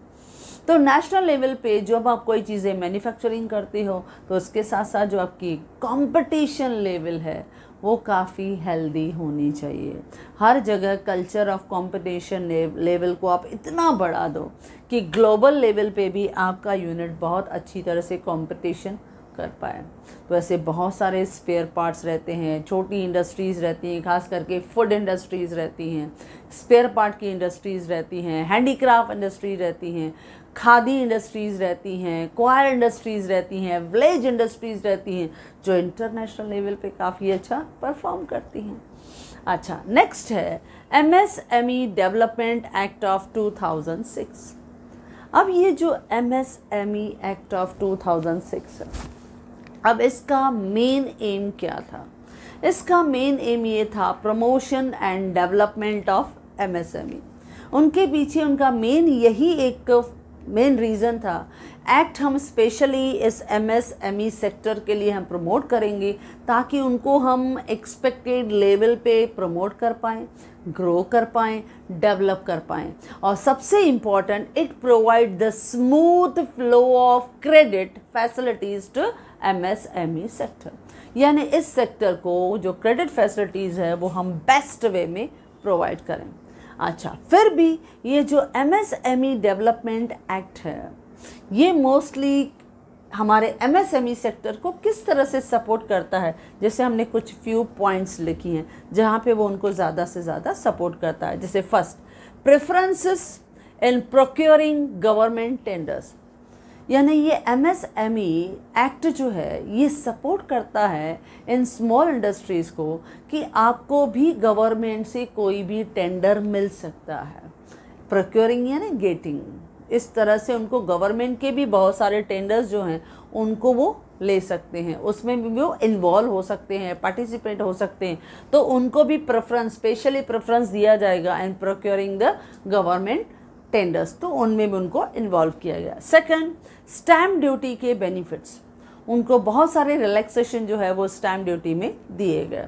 तो नेशनल लेवल पे जब आप कोई चीज़ें मैन्युफैक्चरिंग करते हो तो उसके साथ साथ जो आपकी कंपटीशन लेवल है वो काफ़ी हेल्दी होनी चाहिए हर जगह कल्चर ऑफ कंपटीशन लेवल को आप इतना बढ़ा दो कि ग्लोबल लेवल पे भी आपका यूनिट बहुत अच्छी तरह से कंपटीशन कर पाए तो ऐसे बहुत सारे स्पेयर पार्ट्स रहते हैं छोटी इंडस्ट्रीज़ रहती हैं खास करके फूड इंडस्ट्रीज़ रहती हैं स्पेयर पार्ट की इंडस्ट्रीज़ रहती हैं हैंडीक्राफ्ट इंडस्ट्री रहती हैं खादी इंडस्ट्रीज़ रहती हैं क्वायर इंडस्ट्रीज़ रहती हैं विलेज इंडस्ट्रीज़ रहती हैं जो इंटरनेशनल लेवल पे काफ़ी अच्छा परफॉर्म करती हैं अच्छा नेक्स्ट है M M S E development act of two thousand six अब ये जो M M S E act of two thousand six है अब इसका मेन एम क्या था इसका मेन एम ये था promotion and development of M M S E उनके पीछे उनका मेन यही एक मेन रीज़न था एक्ट हम स्पेशली इस M M S E sector के लिए हम प्रमोट करेंगे ताकि उनको हम एक्सपेक्टेड लेवल पे प्रमोट कर पाएँ ग्रो कर पाएँ डेवलप कर पाएँ और सबसे important it provide the smooth flow of credit facilities to M M S E sector यानी इस सेक्टर को जो क्रेडिट फैसिलिटीज़ है वो हम बेस्ट वे में प्रोवाइड करें अच्छा फिर भी ये जो M M S E development act है ये मोस्टली हमारे M M S E sector को किस तरह से सपोर्ट करता है जैसे हमने कुछ फ्यू पॉइंट्स लिखी हैं जहाँ पे वो उनको ज़्यादा से ज़्यादा सपोर्ट करता है जैसे first preferences in procuring government tenders यानी ये M S M E act जो है ये सपोर्ट करता है इन स्मॉल इंडस्ट्रीज़ को कि आपको भी गवर्नमेंट से कोई भी टेंडर मिल सकता है प्रोक्योरिंग यानी गेटिंग इस तरह से उनको गवर्नमेंट के भी बहुत सारे टेंडर्स जो हैं उनको वो ले सकते हैं उसमें भी वो इन्वॉल्व हो सकते हैं पार्टिसिपेट हो सकते हैं तो उनको भी प्रेफरेंस स्पेशली प्रेफरेंस दिया जाएगा and procuring the government tenders तो उनमें भी उनको इन्वॉल्व किया गया सेकंड स्टैम्प ड्यूटी के बेनिफिट्स उनको बहुत सारे रिलैक्सेशन जो है वो स्टैम्प ड्यूटी में दिए गए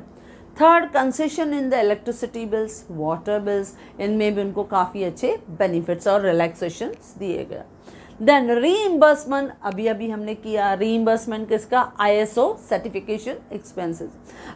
third concession in the electricity bills water bills इनमें भी उनको काफ़ी अच्छे बेनिफिट्स और रिलैक्सेशन दिए गए देन रीइम्बर्समेंट अभी अभी हमने किया रीइम्बर्समेंट किसका आईएसओ सर्टिफिकेशन एक्सपेंसेस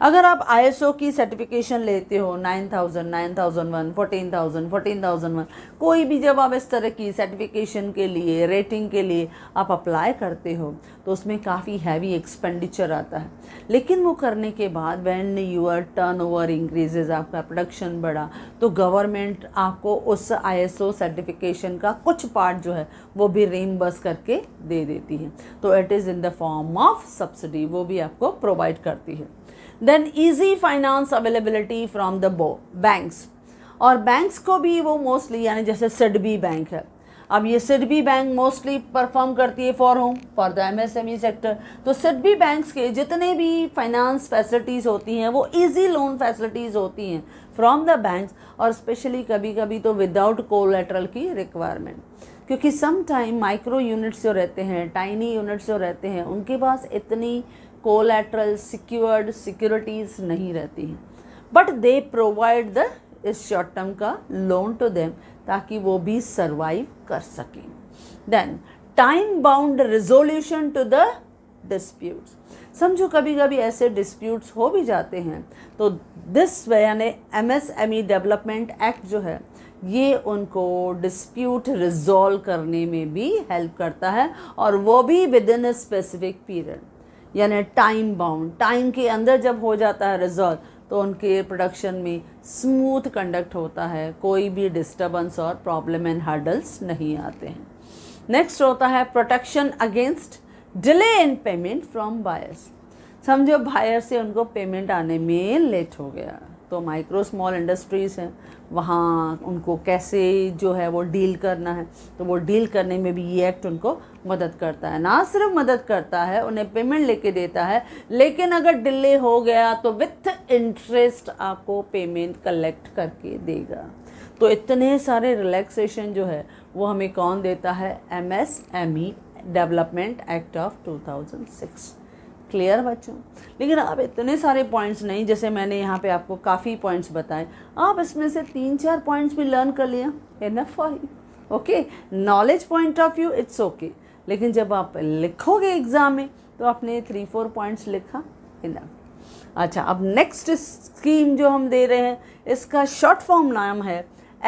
अगर आप आईएसओ की सर्टिफिकेशन लेते हो nine nine thousand thousand one fourteen thousand fourteen thousand one कोई भी जब आप इस तरह की सर्टिफिकेशन के लिए रेटिंग के लिए आप अप्लाई करते हो तो उसमें काफ़ी हैवी एक्सपेंडिचर आता है लेकिन वो करने के बाद when your turn over increases आपका प्रोडक्शन बढ़ा तो गवर्नमेंट आपको उस आई सर्टिफिकेशन का कुछ पार्ट जो है वो भी रेमबर्स करके दे देती है तो it is in the form of subsidy वो भी आपको प्रोवाइड करती है then easy finance availability from the बो बैंक्स और बैंक्स को भी वो मोस्टली यानी जैसे सिडबी बैंक है अब ये सिडबी बैंक मोस्टली परफॉर्म करती है for home for the MSME sector तो सिडबी बैंक्स के जितने भी फाइनेंस फैसिलिटीज़ होती हैं वो इजी लोन फैसिलिटीज़ होती हैं फ्रॉम द बैंक्स और स्पेशली कभी कभी तो विदाउट कोलेट्रल की रिक्वायरमेंट क्योंकि सम टाइम माइक्रो यूनिट्स जो रहते हैं टाइनी यूनिट्स जो रहते हैं उनके पास इतनी कोलेट्रल सिक्योर्ड सिक्योरिटीज़ नहीं रहती हैं बट दे प्रोवाइड द इस शॉर्ट टर्म का लोन टू देम ताकि वो भी सर्वाइव कर सकें then time bound resolution to the disputes समझो कभी कभी ऐसे डिस्प्यूट्स हो भी जाते हैं तो दिस यानी M S M E development act जो है ये उनको डिस्प्यूट रिजॉल्व करने में भी हेल्प करता है और वो भी within a specific period यानी टाइम बाउंड टाइम के अंदर जब हो जाता है रिजॉल्व तो उनके प्रोडक्शन में स्मूथ कंडक्ट होता है कोई भी डिस्टर्बेंस और प्रॉब्लम एंड हर्डल्स नहीं आते हैं नेक्स्ट होता है protection against delay in payment from buyers समझो बायर से उनको पेमेंट आने में लेट हो गया तो माइक्रो स्मॉल इंडस्ट्रीज़ हैं वहाँ उनको कैसे जो है वो डील करना है तो वो डील करने में भी ये एक्ट उनको मदद करता है ना सिर्फ मदद करता है उन्हें पेमेंट लेके देता है लेकिन अगर डिले हो गया तो विथ इंटरेस्ट आपको पेमेंट कलेक्ट करके देगा तो इतने सारे रिलैक्सेशन जो है वो हमें कौन देता है M S M E development act of six clear बच्चों लेकिन आप इतने सारे पॉइंट्स नहीं जैसे मैंने यहाँ पे आपको काफ़ी पॉइंट्स बताए आप इसमें से तीन चार पॉइंट्स भी लर्न कर लिया enough for you okay knowledge point of view it's okay लेकिन जब आप लिखोगे एग्ज़ाम में तो आपने थ्री फोर पॉइंट्स लिखा इनफ अच्छा अब नेक्स्ट स्कीम जो हम दे रहे हैं इसका शॉर्ट फॉर्म नाम है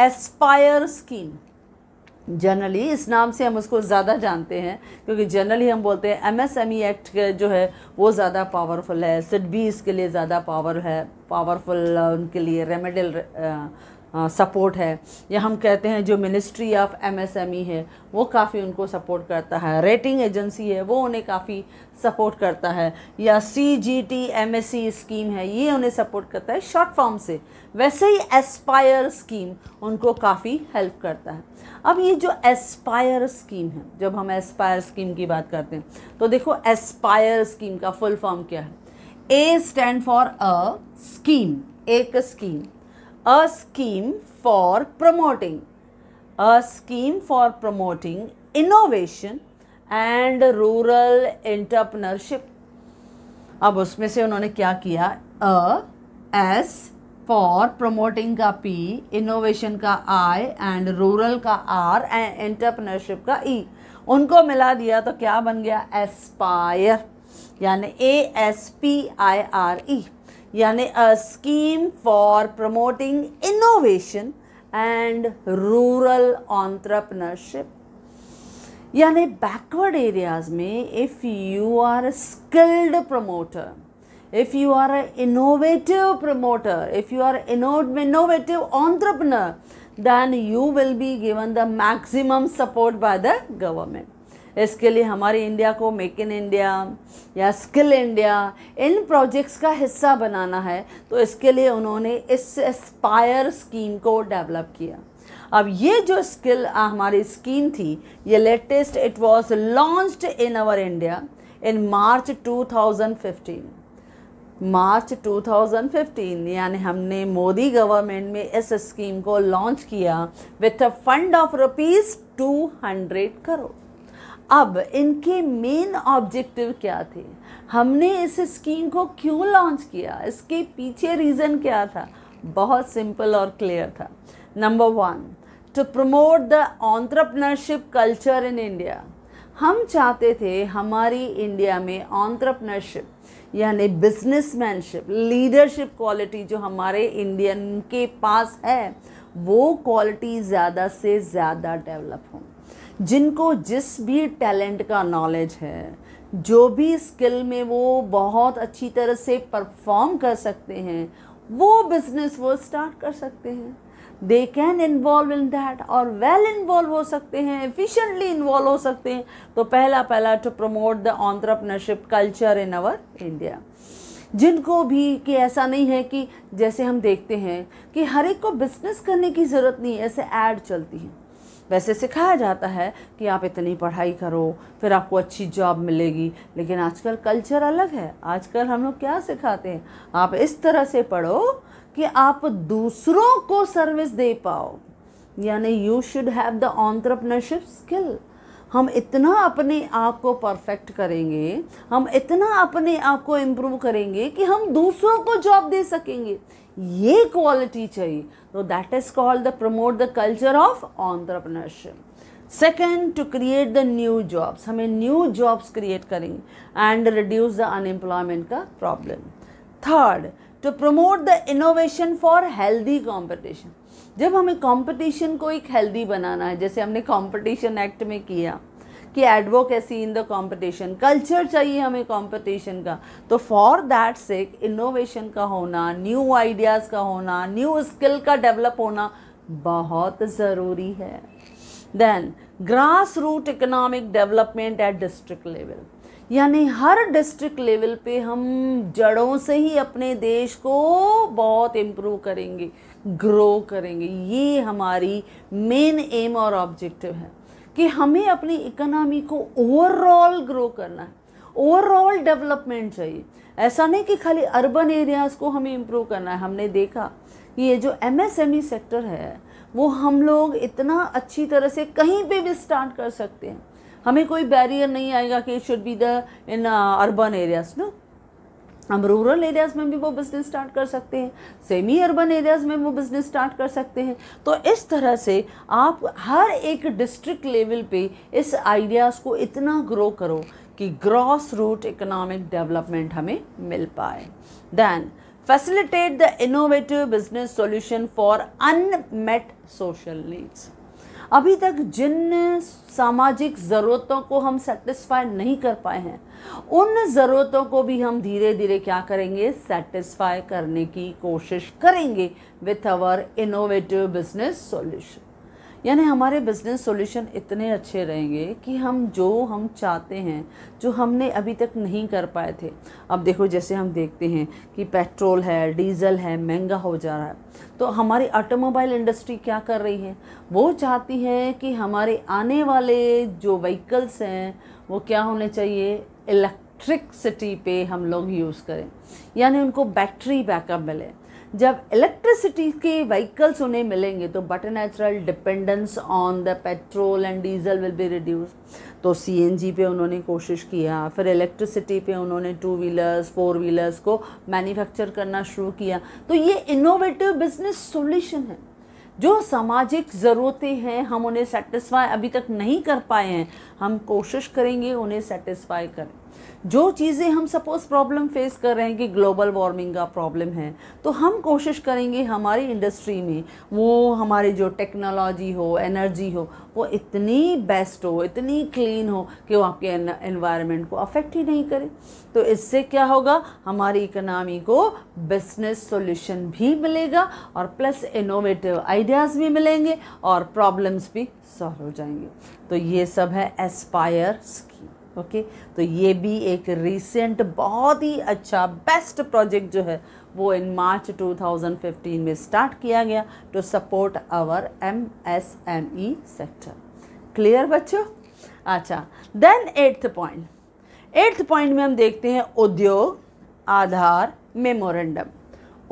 एस्पायर स्कीम जनरली इस नाम से हम उसको ज़्यादा जानते हैं क्योंकि जनरली हम बोलते हैं एमएसएमई एक्ट e जो है वो ज़्यादा पावरफुल है सिड भी इसके लिए ज़्यादा पावर है पावरफुल उनके लिए रेमेडल सपोर्ट है या हम कहते हैं जो मिनिस्ट्री ऑफ एमएसएमई है वो काफ़ी उनको सपोर्ट करता है रेटिंग एजेंसी है वो उन्हें काफ़ी सपोर्ट करता है या C G T M S C scheme है ये उन्हें सपोर्ट करता है शॉर्ट फॉर्म से वैसे ही एस्पायर स्कीम उनको काफ़ी हेल्प करता है अब ये जो एस्पायर स्कीम है जब हम एस्पायर स्कीम की बात करते हैं तो देखो एस्पायर स्कीम का फुल फॉर्म क्या है A stand for a scheme एक scheme a scheme for promoting a scheme for promoting innovation and rural entrepreneurship अब उसमें से उन्होंने क्या किया अ एस फॉर प्रमोटिंग का पी इनोवेशन का आई एंड रूरल का आर एंड एंटरप्रनरशिप का ई e. उनको मिला दिया तो क्या बन गया एस्पायर यानी A S P I R E यानी a scheme for promoting innovation and rural entrepreneurship यानी बैकवर्ड एरियाज में if you are a skilled promoter if you are an innovative promoter if you are an innovative entrepreneur then you will be given the maximum support by the government इसके लिए हमारे India को make in India या skill India इन projects का हिस्सा बनाना है तो इसके लिए उन्होंने इस एस्पायर स्कीम को डेवलप किया अब ये जो स्किल हमारी स्कीम थी ये latest it was launched in our India in March 2015 March 2015 यानी हमने मोदी गवर्नमेंट में इस स्कीम को लॉन्च किया with a fund of rupees two crore अब इनके मेन ऑब्जेक्टिव क्या थे हमने इस स्कीम को क्यों लॉन्च किया इसके पीछे रीज़न क्या था बहुत सिंपल और क्लियर था number one to promote the entrepreneurship culture in India हम चाहते थे हमारी इंडिया में ऑन्ट्रप्रनरशिप यानी बिजनेसमैनशिप लीडरशिप क्वालिटी जो हमारे इंडियन के पास है वो क्वालिटी ज़्यादा से ज़्यादा डेवलप हों जिनको जिस भी टैलेंट का नॉलेज है जो भी स्किल में वो बहुत अच्छी तरह से परफॉर्म कर सकते हैं वो बिजनेस वो स्टार्ट कर सकते हैं they can involve in that और वेल इन्वॉल्व हो सकते हैं एफिशिएंटली इन्वॉल्व हो सकते हैं तो पहला पहला to promote the entrepreneurship culture in our India जिनको भी कि ऐसा नहीं है कि जैसे हम देखते हैं कि हर एक को बिजनेस करने की ज़रूरत नहीं है ऐसे ऐड चलती हैं वैसे सिखाया जाता है कि आप इतनी पढ़ाई करो फिर आपको अच्छी जॉब मिलेगी लेकिन आजकल कल्चर अलग है आजकल हम लोग क्या सिखाते हैं आप इस तरह से पढ़ो कि आप दूसरों को सर्विस दे पाओ यानी you should have the entrepreneurship skill हम इतना अपने आप को परफेक्ट करेंगे हम इतना अपने आप को इम्प्रूव करेंगे कि हम दूसरों को जॉब दे सकेंगे ये क्वालिटी चाहिए तो that is called the promote the culture of entrepreneurship second to create the new jobs हमें न्यू जॉब्स क्रिएट करेंगे एंड रिड्यूस द अनएम्प्लॉयमेंट का problem third to promote the innovation for healthy competition जब हमें competition को एक healthy बनाना है जैसे हमने कॉम्पिटिशन एक्ट में किया कि advocacy in the competition culture चाहिए हमें कंपटीशन का तो फॉर दैट सेक इनोवेशन का होना न्यू आइडियाज़ का होना न्यू स्किल का डेवलप होना बहुत ज़रूरी है then grass root economic development at district level यानी हर डिस्ट्रिक्ट लेवल पे हम जड़ों से ही अपने देश को बहुत इम्प्रूव करेंगे ग्रो करेंगे ये हमारी मेन एम और ऑब्जेक्टिव है कि हमें अपनी इकोनॉमी को ओवरऑल ग्रो करना है ओवरऑल डेवलपमेंट चाहिए ऐसा नहीं कि खाली अर्बन एरियाज़ को हमें इम्प्रूव करना है हमने देखा कि ये जो एमएसएमई सेक्टर e है वो हम लोग इतना अच्छी तरह से कहीं पे भी स्टार्ट कर सकते हैं हमें कोई बैरियर नहीं आएगा कि it should be the in urban areas ना हम रूरल एरियाज़ में भी वो बिज़नेस स्टार्ट कर सकते हैं सेमी अर्बन एरियाज़ में वो बिज़नेस स्टार्ट कर सकते हैं तो इस तरह से आप हर एक डिस्ट्रिक्ट लेवल पे इस आइडियाज़ को इतना ग्रो करो कि ग्रॉस रूट इकोनॉमिक डेवलपमेंट हमें मिल पाए then facilitate the innovative business solution for unmet social needs अभी तक जिन सामाजिक ज़रूरतों को हम सेटिस्फाई नहीं कर पाए हैं उन ज़रूरतों को भी हम धीरे धीरे क्या करेंगे सेटिस्फाई करने की कोशिश करेंगे with our innovative business solution यानी हमारे बिजनेस सॉल्यूशन इतने अच्छे रहेंगे कि हम जो हम चाहते हैं जो हमने अभी तक नहीं कर पाए थे अब देखो जैसे हम देखते हैं कि पेट्रोल है डीजल है महंगा हो जा रहा है तो हमारी ऑटोमोबाइल इंडस्ट्री क्या कर रही है वो चाहती है कि हमारे आने वाले जो व्हीकल्स हैं वो क्या होने चाहिए इलेक्ट्रिकसिटी पे हम लोग यूज़ करें यानी उनको बैटरी बैकअप मिले जब इलेक्ट्रिसिटी के व्हीकल्स उन्हें मिलेंगे तो but natural dependence on the petrol and diesel will be reduce तो सीएनजी पे उन्होंने कोशिश किया फिर इलेक्ट्रिसिटी पे उन्होंने टू व्हीलर्स फोर व्हीलर्स को मैन्युफैक्चर करना शुरू किया तो ये इनोवेटिव बिजनेस सॉल्यूशन है जो सामाजिक ज़रूरतें हैं हम उन्हें सेटिस्फाई अभी तक नहीं कर पाए हैं हम कोशिश करेंगे उन्हें सेटिस्फाई करें जो चीज़ें हम सपोज प्रॉब्लम फेस कर रहे हैं कि ग्लोबल वार्मिंग का प्रॉब्लम है तो हम कोशिश करेंगे हमारी इंडस्ट्री में वो हमारी जो टेक्नोलॉजी हो एनर्जी हो वो इतनी बेस्ट हो इतनी क्लीन हो कि वो आपके एनवायरनमेंट को अफेक्ट ही नहीं करे तो इससे क्या होगा हमारी इकनॉमी को बिजनेस सॉल्यूशन भी मिलेगा और प्लस इनोवेटिव आइडियाज़ भी मिलेंगे और प्रॉब्लम्स भी सॉल्व हो जाएंगे तो ये सब है एस्पायर ओके तो ये भी एक रिसेंट बहुत ही अच्छा बेस्ट प्रोजेक्ट जो है वो इन मार्च 2015 में स्टार्ट किया गया to support our M S M E sector clear बच्चों अच्छा then eighth point eighth point में हम देखते हैं उद्योग आधार मेमोरेंडम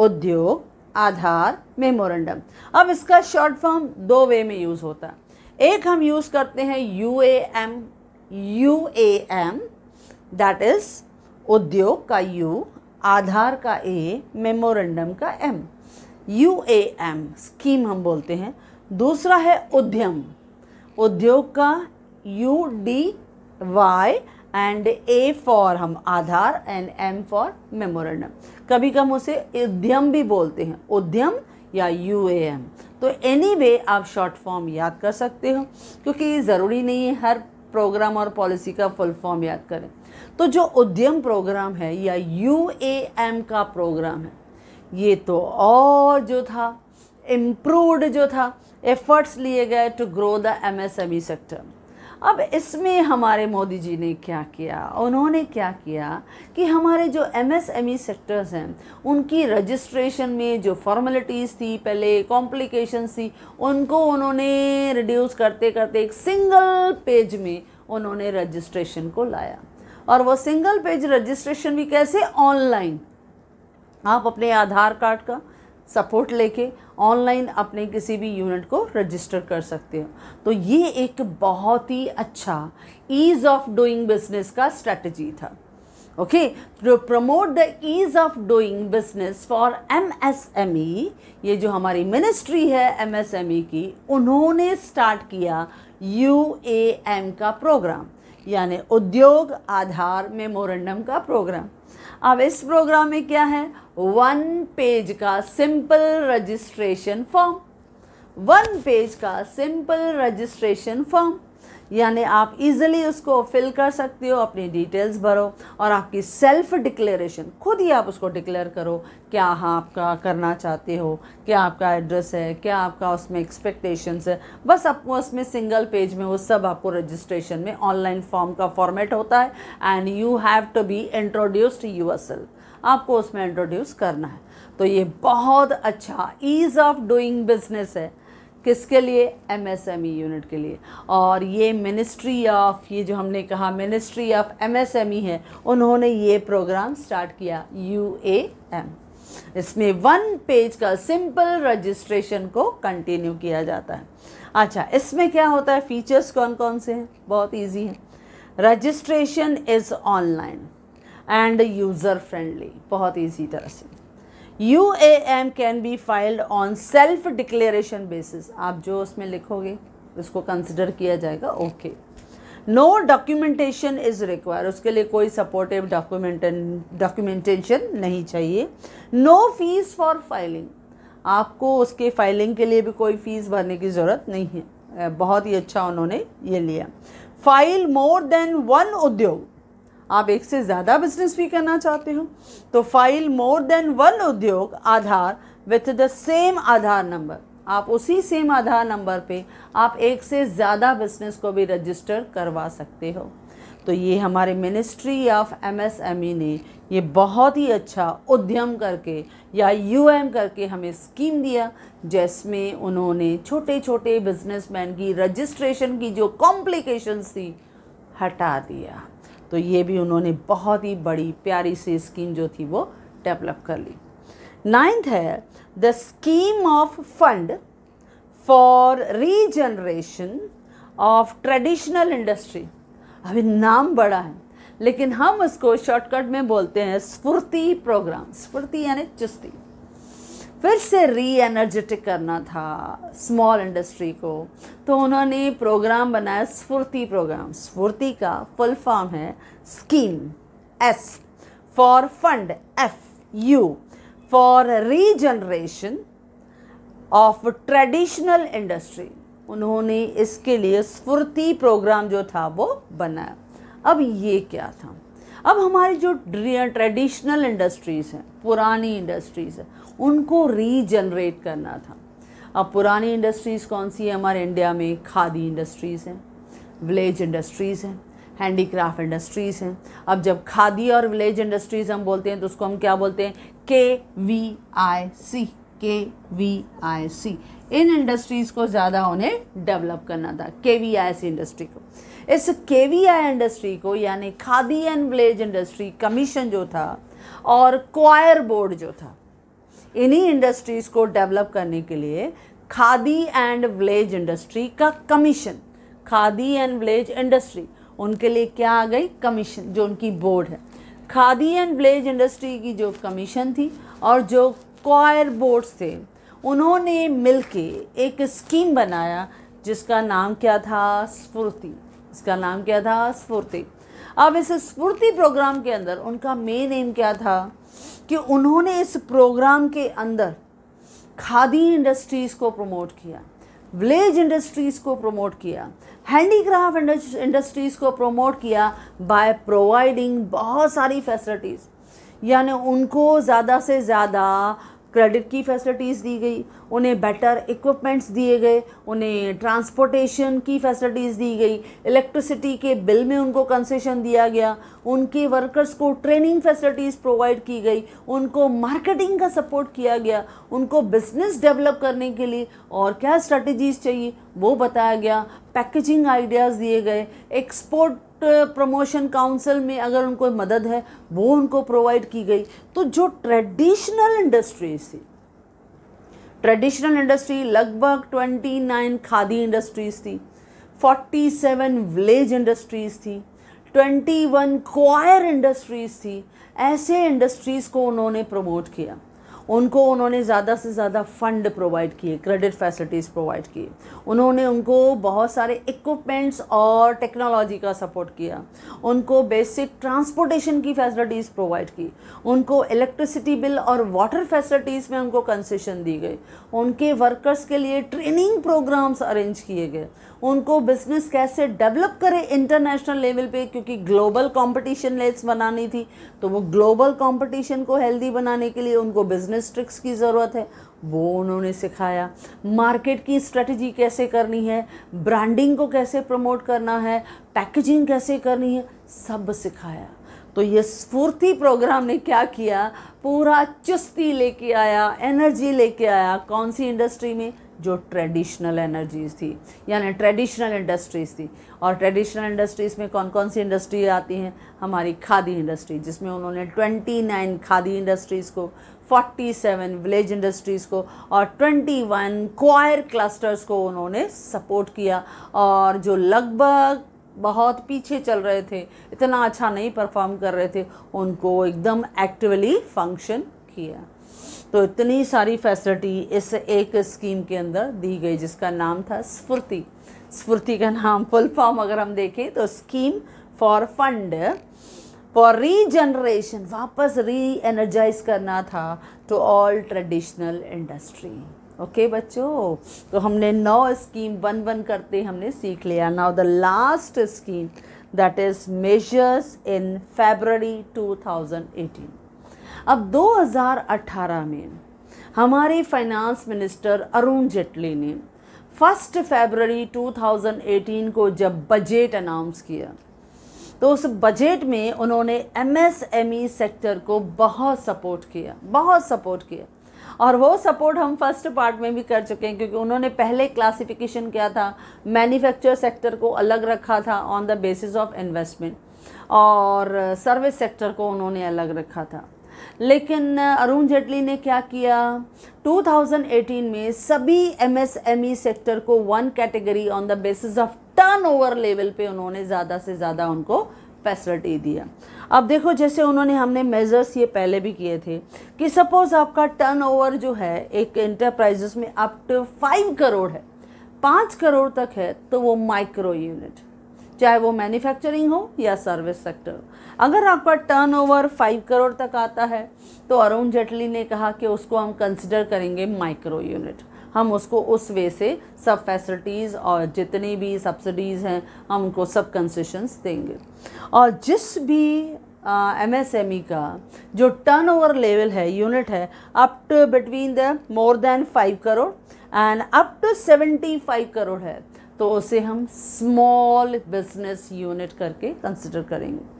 उद्योग आधार मेमोरेंडम अब इसका शॉर्ट फॉर्म दो वे में यूज़ होता है एक हम यूज़ करते हैं U A M U A M that is Udyog का यू आधार का ए मेमोरेंडम का M U A M scheme हम बोलते हैं दूसरा है उद्यम उद्योग का U D Y and A for हम Aadhaar and M for memorandum कभी कम उसे उद्यम भी बोलते हैं उद्यम या यू ए एम तो एनी वे आप शॉर्ट फॉर्म याद कर सकते हो क्योंकि ज़रूरी नहीं है हर प्रोग्राम और पॉलिसी का फुल फॉर्म याद करें तो जो उद्यम प्रोग्राम है या यू ए एम का प्रोग्राम है ये तो और जो था इम्प्रूवड जो था एफर्ट्स लिए गए to grow the MSME sector अब इसमें हमारे मोदी जी ने क्या किया उन्होंने क्या किया कि हमारे जो एमएसएमई सेक्टर्स e हैं उनकी रजिस्ट्रेशन में जो फॉर्मेलिटीज़ थी पहले कॉम्प्लिकेशंस थी उनको उन्होंने रिड्यूस करते करते एक सिंगल पेज में उन्होंने रजिस्ट्रेशन को लाया और वो सिंगल पेज रजिस्ट्रेशन भी कैसे ऑनलाइन आप अपने आधार कार्ड का सपोर्ट लेके ऑनलाइन अपने किसी भी यूनिट को रजिस्टर कर सकते हो तो ये एक बहुत ही अच्छा ईज़ ऑफ डूइंग बिजनेस का स्ट्रेटजी था okay to promote the ease of doing business for MSME ये जो हमारी मिनिस्ट्री है एमएसएमई e की उन्होंने स्टार्ट किया एम का प्रोग्राम यानी उद्योग आधार मेमोरेंडम का प्रोग्राम अब इस प्रोग्राम में क्या है वन पेज का simple registration form one page का सिंपल रजिस्ट्रेशन फॉर्म यानी आप इजीली उसको फिल कर सकते हो अपनी डिटेल्स भरो और आपकी सेल्फ डिक्लेरेशन खुद ही आप उसको डिक्लेयर करो क्या हाँ आपका करना चाहते हो क्या आपका एड्रेस है क्या आपका उसमें एक्सपेक्टेशंस है बस आपको उसमें सिंगल पेज में वो सब आपको रजिस्ट्रेशन में ऑनलाइन फॉर्म का फॉर्मेट होता है and you have to be introduced you असल आपको उसमें इंट्रोड्यूस करना है तो ये बहुत अच्छा ईज़ ऑफ डूइंग बिजनेस है किसके लिए एमएसएमई यूनिट e के लिए और ये मिनिस्ट्री ऑफ ये जो हमने कहा मिनिस्ट्री ऑफ एमएसएमई है उन्होंने ये प्रोग्राम स्टार्ट किया यू ए एम इसमें वन पेज का सिंपल रजिस्ट्रेशन को कंटिन्यू किया जाता है अच्छा इसमें क्या होता है फीचर्स कौन कौन से हैं बहुत इजी है registration is online and user friendly बहुत इजी तरह से U A M can be filed on self declaration basis आप जो उसमें लिखोगे उसको कंसिडर किया जाएगा okay no documentation is require उसके लिए कोई सपोर्टिव डॉक्यूमेंट डॉक्यूमेंटेशन नहीं चाहिए नो फीस फॉर फाइलिंग आपको उसके फाइलिंग के लिए भी कोई फ़ीस भरने की ज़रूरत नहीं है बहुत ही अच्छा उन्होंने ये लिया फाइल मोर देन वन उद्योग आप एक से ज़्यादा बिजनेस भी करना चाहते हो तो file more than one Udyog Aadhaar with the same Aadhaar number आप उसी सेम आधार नंबर पे आप एक से ज़्यादा बिजनेस को भी रजिस्टर करवा सकते हो तो ये हमारे मिनिस्ट्री ऑफ एमएसएमई ने ये बहुत ही अच्छा उद्यम करके या यूएम करके हमें स्कीम दिया जिसमें उन्होंने छोटे छोटे बिजनेसमैन की रजिस्ट्रेशन की जो कॉम्प्लिकेशंस थी हटा दिया तो ये भी उन्होंने बहुत ही बड़ी प्यारी सी स्कीम जो थी वो डेवलप कर ली नाइन्थ है the scheme of fund for regeneration of traditional industry अभी नाम बड़ा है लेकिन हम उसको शॉर्टकट में बोलते हैं स्फूर्ति प्रोग्राम स्फूर्ति यानी चुस्ती फिर से री एनर्जेटिक करना था स्मॉल इंडस्ट्री को तो उन्होंने प्रोग्राम बनाया स्फूर्ति प्रोग्राम स्फूर्ति का फुल फॉर्म है scheme S for fund F U for regeneration of traditional industry उन्होंने इसके लिए स्फूर्ति प्रोग्राम जो था वो बनाया अब ये क्या था अब हमारी जो ट्रेडिशनल इंडस्ट्रीज़ हैं पुरानी इंडस्ट्रीज़ हैं उनको रीजनरेट करना था अब पुरानी इंडस्ट्रीज़ कौन सी है हमारे इंडिया में खादी इंडस्ट्रीज़ हैं विलेज इंडस्ट्रीज़ हैं हैंडीक्राफ्ट इंडस्ट्रीज़ हैं अब जब खादी और विलेज इंडस्ट्रीज़ हम बोलते हैं तो उसको हम क्या बोलते हैं के वी आई सी के we I C in industries को ज़्यादा उन्हें डेवलप करना था के वी आई सी इंडस्ट्री को इस के वी आई इंडस्ट्री को यानी khadi and village industry commission जो था और क्वायर बोर्ड जो था इन्हीं इंडस्ट्रीज़ को डेवलप करने के लिए खादी एंड विलेज इंडस्ट्री का commission Khadi and village industry उनके लिए क्या आ गई कमीशन जो उनकी बोर्ड है खादी एंड विलेज इंडस्ट्री की जो कमीशन थी और जो कॉयर बोर्ड्स थे उन्होंने मिलके एक स्कीम बनाया जिसका नाम क्या था स्फूर्ति इसका नाम क्या था स्फूर्ति अब इस स्फूर्ति प्रोग्राम के अंदर उनका मेन एम क्या था कि उन्होंने इस प्रोग्राम के अंदर खादी इंडस्ट्रीज़ को प्रमोट किया विलेज इंडस्ट्रीज़ को प्रमोट किया हैंडीक्राफ्ट इंडस्ट्रीज़ को प्रमोट किया बाय प्रोवाइडिंग बहुत सारी फैसिलिटीज़ यानी उनको ज़्यादा से ज़्यादा क्रेडिट की फैसिलिटीज़ दी गई उन्हें बेटर इक्विपमेंट्स दिए गए उन्हें ट्रांसपोर्टेशन की फैसिलिटीज़ दी गई इलेक्ट्रिसिटी के बिल में उनको कंसेशन दिया गया उनके वर्कर्स को ट्रेनिंग फैसिलिटीज़ प्रोवाइड की गई उनको मार्केटिंग का सपोर्ट किया गया उनको बिजनेस डेवलप करने के लिए और क्या स्ट्रेटजीज़ चाहिए वो बताया गया पैकेजिंग आइडियाज़ दिए गए एक्सपोर्ट प्रमोशन काउंसिल में अगर उनको मदद है वो उनको प्रोवाइड की गई तो जो ट्रेडिशनल इंडस्ट्रीज थी ट्रेडिशनल इंडस्ट्री लगभग 29 खादी इंडस्ट्रीज थी 47 विलेज इंडस्ट्रीज थी 21 क्वायर इंडस्ट्रीज थी ऐसे इंडस्ट्रीज़ को उन्होंने प्रमोट किया उनको उन्होंने ज़्यादा से ज़्यादा फ़ंड प्रोवाइड किए क्रेडिट फैसिलिटीज़ प्रोवाइड किए उन्होंने उनको बहुत सारे इक्विपमेंट्स और टेक्नोलॉजी का सपोर्ट किया उनको बेसिक ट्रांसपोर्टेशन की फैसिलिटीज़ प्रोवाइड की उनको इलेक्ट्रिसिटी बिल और वाटर फैसिलिटीज़ में उनको कंसेशन दी गई उनके वर्कर्स के लिए ट्रेनिंग प्रोग्राम्स अरेंज किए गए उनको बिजनेस कैसे डेवलप करें इंटरनेशनल लेवल पे क्योंकि ग्लोबल कंपटीशन लेट्स बनानी थी तो वो ग्लोबल कंपटीशन को हेल्दी बनाने के लिए उनको बिजनेस ट्रिक्स की ज़रूरत है वो उन्होंने सिखाया मार्केट की स्ट्रेटजी कैसे करनी है ब्रांडिंग को कैसे प्रमोट करना है पैकेजिंग कैसे करनी है सब सिखाया तो ये स्फूर्ति प्रोग्राम ने क्या किया पूरा चुस्ती लेके आया एनर्जी लेके आया कौन सी इंडस्ट्री में जो ट्रेडिशनल एनर्जीज़ थी यानी ट्रेडिशनल इंडस्ट्रीज़ थी और ट्रेडिशनल इंडस्ट्रीज़ में कौन कौन सी इंडस्ट्री आती हैं हमारी खादी इंडस्ट्री जिसमें उन्होंने 29 खादी इंडस्ट्रीज़ को 47 विलेज इंडस्ट्रीज़ को और 21 क्वायर क्लस्टर्स को उन्होंने सपोर्ट किया और जो लगभग बहुत पीछे चल रहे थे इतना अच्छा नहीं परफॉर्म कर रहे थे उनको एकदम एक्टिवली फंक्शन किया तो इतनी सारी फैसिलिटी इस एक स्कीम के अंदर दी गई जिसका नाम था स्फूर्ति स्फूर्ति का नाम फुल फॉर्म अगर हम देखें तो scheme for fund for regeneration वापस री एनर्जाइज करना था to all traditional industry okay बच्चों तो हमने नौ स्कीम वन वन करते हमने सीख लिया now the last scheme that is measures in February 2018 अब 2018 में हमारे फाइनेंस मिनिस्टर अरुण जेटली ने फर्स्ट फरवरी 2018 को जब बजट अनाउंस किया तो उस बजट में उन्होंने एमएसएमई सेक्टर e को बहुत सपोर्ट किया बहुत सपोर्ट किया और वो सपोर्ट हम फर्स्ट पार्ट में भी कर चुके हैं क्योंकि उन्होंने पहले क्लासिफिकेशन किया था मैन्युफैक्चर सेक्टर को अलग रखा था on the basis of investment और सर्विस सेक्टर को उन्होंने अलग रखा था लेकिन अरुण जेटली ने क्या किया 2018 में सभी एमएसएमई सेक्टर e को one category on the basis of turnover level पे उन्होंने ज़्यादा से ज़्यादा उनको फैसिलिटी दिया अब देखो जैसे उन्होंने हमने मेजर्स ये पहले भी किए थे कि सपोज़ आपका टर्नओवर जो है एक इंटरप्राइजेस में अप टू फाइव करोड़ है पाँच करोड़ तक है तो वो माइक्रो यूनिट चाहे वो मैन्युफैक्चरिंग हो या सर्विस सेक्टर अगर आपका टर्नओवर फाइव करोड़ तक आता है तो अरुण जेटली ने कहा कि उसको हम कंसिडर करेंगे माइक्रो यूनिट हम उसको उस वे से सब फैसिलिटीज़ और जितनी भी सब्सिडीज़ हैं हम उनको सब कंसेशंस देंगे और जिस भी एम एस एम ई का जो टर्न ओवर लेवल है यूनिट है up to between the more than five crore and up to seventy five crore है तो उसे हम स्मॉल बिजनेस यूनिट करके कंसिडर करेंगे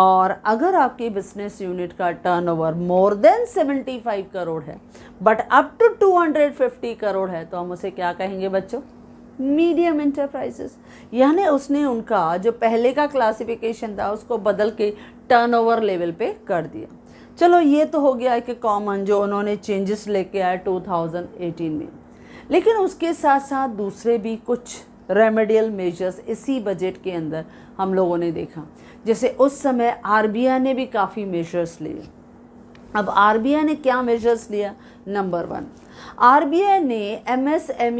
और अगर आपके बिजनेस यूनिट का टर्नओवर मोर देन 75 करोड़ है बट अप टू 250 करोड़ है तो हम उसे क्या कहेंगे बच्चों मीडियम इंटरप्राइजेस यानी उसने उनका जो पहले का क्लासिफिकेशन था उसको बदल के टर्नओवर लेवल पे कर दिया चलो ये तो हो गया कि कॉमन जो उन्होंने चेंजेस लेके आए 2018 में लेकिन उसके साथ साथ दूसरे भी कुछ रेमेडियल मेजर्स इसी बजट के अंदर हम लोगों ने देखा जैसे उस समय आर ने भी काफ़ी मेजर्स लिए अब आर ने क्या मेजर्स लिया नंबर वन आर ने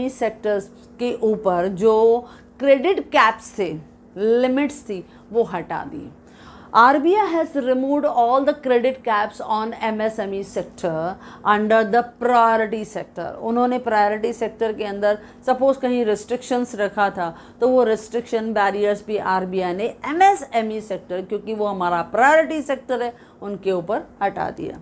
ई सेक्टर्स e के ऊपर जो क्रेडिट कैप्स थे लिमिट्स थी वो हटा दी RBI has removed all the credit caps on MSME sector under the priority sector. उन्होंने priority sector के अंदर सपोज कहीं restrictions रखा था तो वो restriction barriers भी RBI ने MSME sector क्योंकि वो हमारा priority sector है उनके ऊपर हटा दिया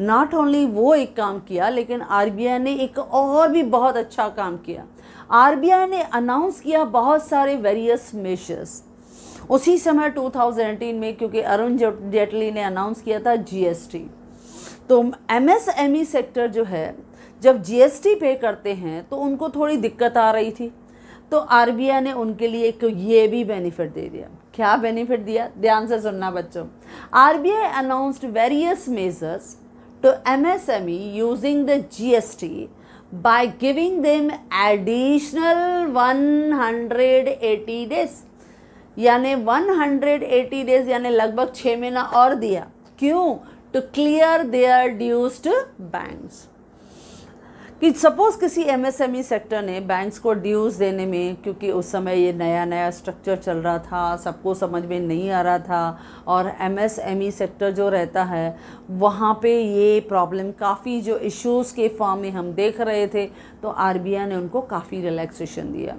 नॉट ओनली वो एक काम किया लेकिन आरबीआई ने एक और भी बहुत अच्छा काम किया आरबीआई ने अनाउंस किया बहुत सारे वेरियस मेजर्स उसी समय 2018 में क्योंकि अरुण जेटली ने अनाउंस किया था जीएसटी तो एमएसएमई सेक्टर e जो है जब जीएसटी पे करते हैं तो उनको थोड़ी दिक्कत आ रही थी तो आर ने उनके लिए एक ये भी बेनिफिट दे दिया क्या बेनिफिट दिया ध्यान से सुनना बच्चों R B I announced various measures to M S M E using the G S T by giving them additional one hundred eighty days यानी 180 डेज यानी लगभग छः महीना और दिया क्यों to clear their dues banks कि सपोज़ किसी एमएसएमई सेक्टर e ने बैंक्स को ड्यूज देने में क्योंकि उस समय ये नया नया स्ट्रक्चर चल रहा था सबको समझ में नहीं आ रहा था और एमएसएमई सेक्टर e जो रहता है वहाँ पे ये प्रॉब्लम काफ़ी जो इश्यूज़ के फॉर्म में हम देख रहे थे तो आर ने उनको काफ़ी रिलैक्सेशन दिया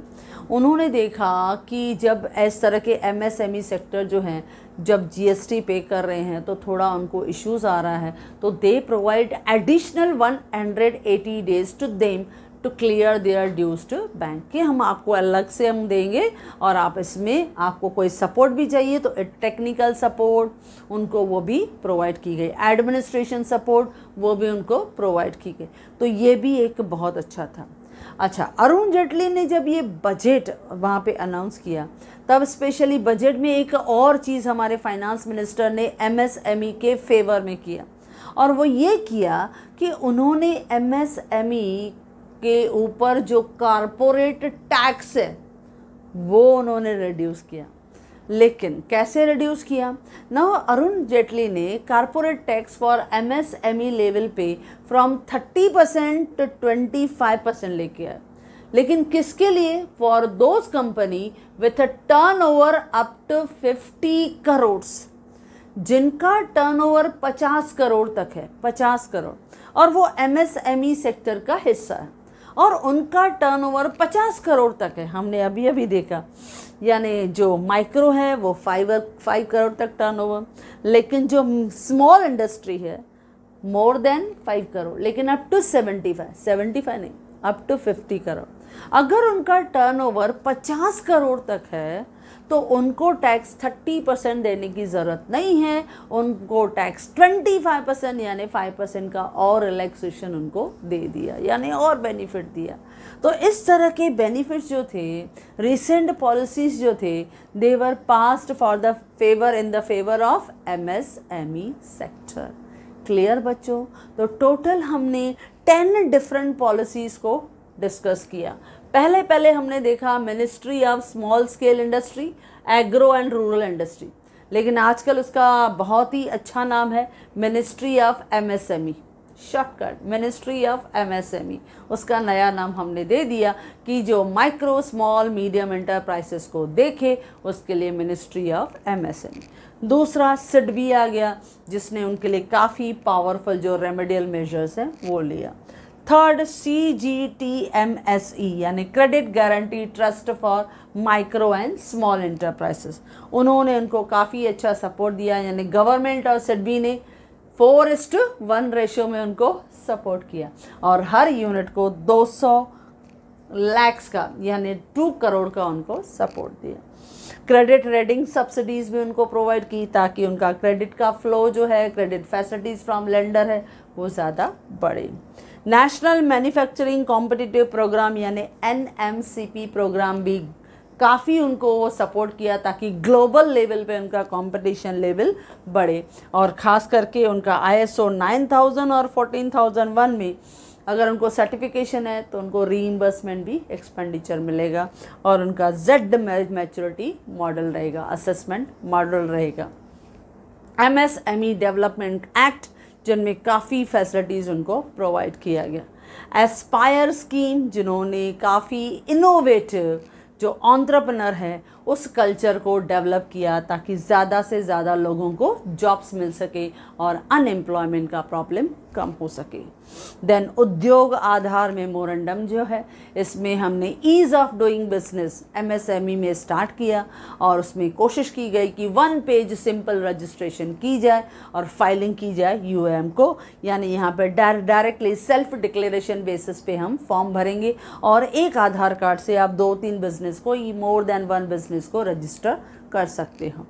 उन्होंने देखा कि जब इस तरह के एम सेक्टर e जो हैं जब जीएसटी पे कर रहे हैं तो थोड़ा उनको इश्यूज आ रहा है तो they provide additional 180 days to them to clear their dues to bank कि हम आपको अलग से हम देंगे और आप इसमें आपको कोई सपोर्ट भी चाहिए तो टेक्निकल सपोर्ट उनको वो भी प्रोवाइड की गई एडमिनिस्ट्रेशन सपोर्ट वो भी उनको प्रोवाइड की गई तो ये भी एक बहुत अच्छा था अच्छा अरुण जेटली ने जब ये बजट वहाँ पे अनाउंस किया तब स्पेशली बजट में एक और चीज़ हमारे फाइनेंस मिनिस्टर ने एमएसएमई e के फेवर में किया और वो ये किया कि उन्होंने एमएसएमई e के ऊपर जो कारपोरेट टैक्स है वो उन्होंने रिड्यूस किया लेकिन कैसे रिड्यूस किया नव अरुण जेटली ने corporate tax for MSME level पे from 30 percent to twenty five percent लेके किया लेकिन किसके लिए for those company with a turnover up to fifty crore जिनका टर्नओवर 50 करोड़ तक है 50 करोड़ और वो एमएसएमई सेक्टर e का हिस्सा है और उनका टर्नओवर 50 करोड़ तक है हमने अभी अभी देखा यानी जो माइक्रो है वो फाइव फाइव करोड़ तक टर्नओवर लेकिन जो स्मॉल इंडस्ट्री है मोर देन फाइव करोड़ लेकिन up to seventy five seventy five नहीं अप टू फिफ्टी करोड़ अगर उनका टर्नओवर 50 करोड़ तक है तो उनको टैक्स 30 परसेंट देने की ज़रूरत नहीं है उनको टैक्स 25 परसेंट यानी 5 परसेंट का और रिलैक्सेशन उनको दे दिया यानी और बेनिफिट दिया तो इस तरह के बेनिफिट्स जो थे रिसेंट पॉलिसीज़ जो थे they were passed for the favour in the favour of M M S E sector clear बच्चों तो टोटल हमने टेन डिफरेंट पॉलिसीज़ को डिस्कस किया पहले पहले हमने देखा ministry of small scale industry agro and rural industry लेकिन आजकल उसका बहुत ही अच्छा नाम है ministry of MSME shortcut ministry of MSME उसका नया नाम हमने दे दिया कि जो माइक्रो स्मॉल मीडियम इंटरप्राइसेस को देखे उसके लिए मिनिस्ट्री ऑफ एमएसएमई दूसरा सिड भी आ गया जिसने उनके लिए काफ़ी पावरफुल जो रेमेडियल मेजर्स हैं वो लिया third C G T M S E यानी credit guarantee trust for micro and small enterprises उन्होंने उनको काफ़ी अच्छा सपोर्ट दिया यानी गवर्नमेंट और सिडबी ने फोर इस्ट वन रेशियो में उनको सपोर्ट किया और हर यूनिट को 200 लैक्स का यानी टू करोड़ का उनको सपोर्ट दिया क्रेडिट रेडिंग सब्सिडीज़ भी उनको प्रोवाइड की ताकि उनका क्रेडिट का फ्लो जो है क्रेडिट फैसिलिटीज़ फ्रॉम लेंडर है वो ज़्यादा बढ़े नेशनल मैन्युफैक्चरिंग कॉम्पिटिटिव प्रोग्राम यानी एन प्रोग्राम भी काफ़ी उनको वो सपोर्ट किया ताकि ग्लोबल लेवल पे उनका कंपटीशन लेवल बढ़े और ख़ास करके उनका आईएसओ 9000 और 14001 में अगर उनको सर्टिफिकेशन है तो उनको रीइम्बर्समेंट भी एक्सपेंडिचर मिलेगा और उनका जेड मैच्योरिटी मॉडल रहेगा असेसमेंट मॉडल रहेगा एमएसएमई डेवलपमेंट एक्ट जिनमें काफ़ी फैसिलिटीज़ उनको प्रोवाइड किया गया एस्पायर स्कीम जिन्होंने काफ़ी इनोवेटिव जो ऑन्ट्रप्रनर हैं उस कल्चर को डेवलप किया ताकि ज़्यादा से ज़्यादा लोगों को जॉब्स मिल सके और अनएम्प्लॉयमेंट का प्रॉब्लम कम हो सके देन उद्योग आधार मेमोरेंडम जो है इसमें हमने ease of doing business MSME में स्टार्ट किया और उसमें कोशिश की गई कि वन पेज सिंपल रजिस्ट्रेशन की जाए और फाइलिंग की जाए यू को यानी यहाँ पर डायरेक्टली सेल्फ डिक्लेरेशन बेसिस पे हम फॉर्म भरेंगे और एक आधार कार्ड से आप दो तीन बिजनेस को मोर देन वन बिजनेस इसको रजिस्टर कर सकते हो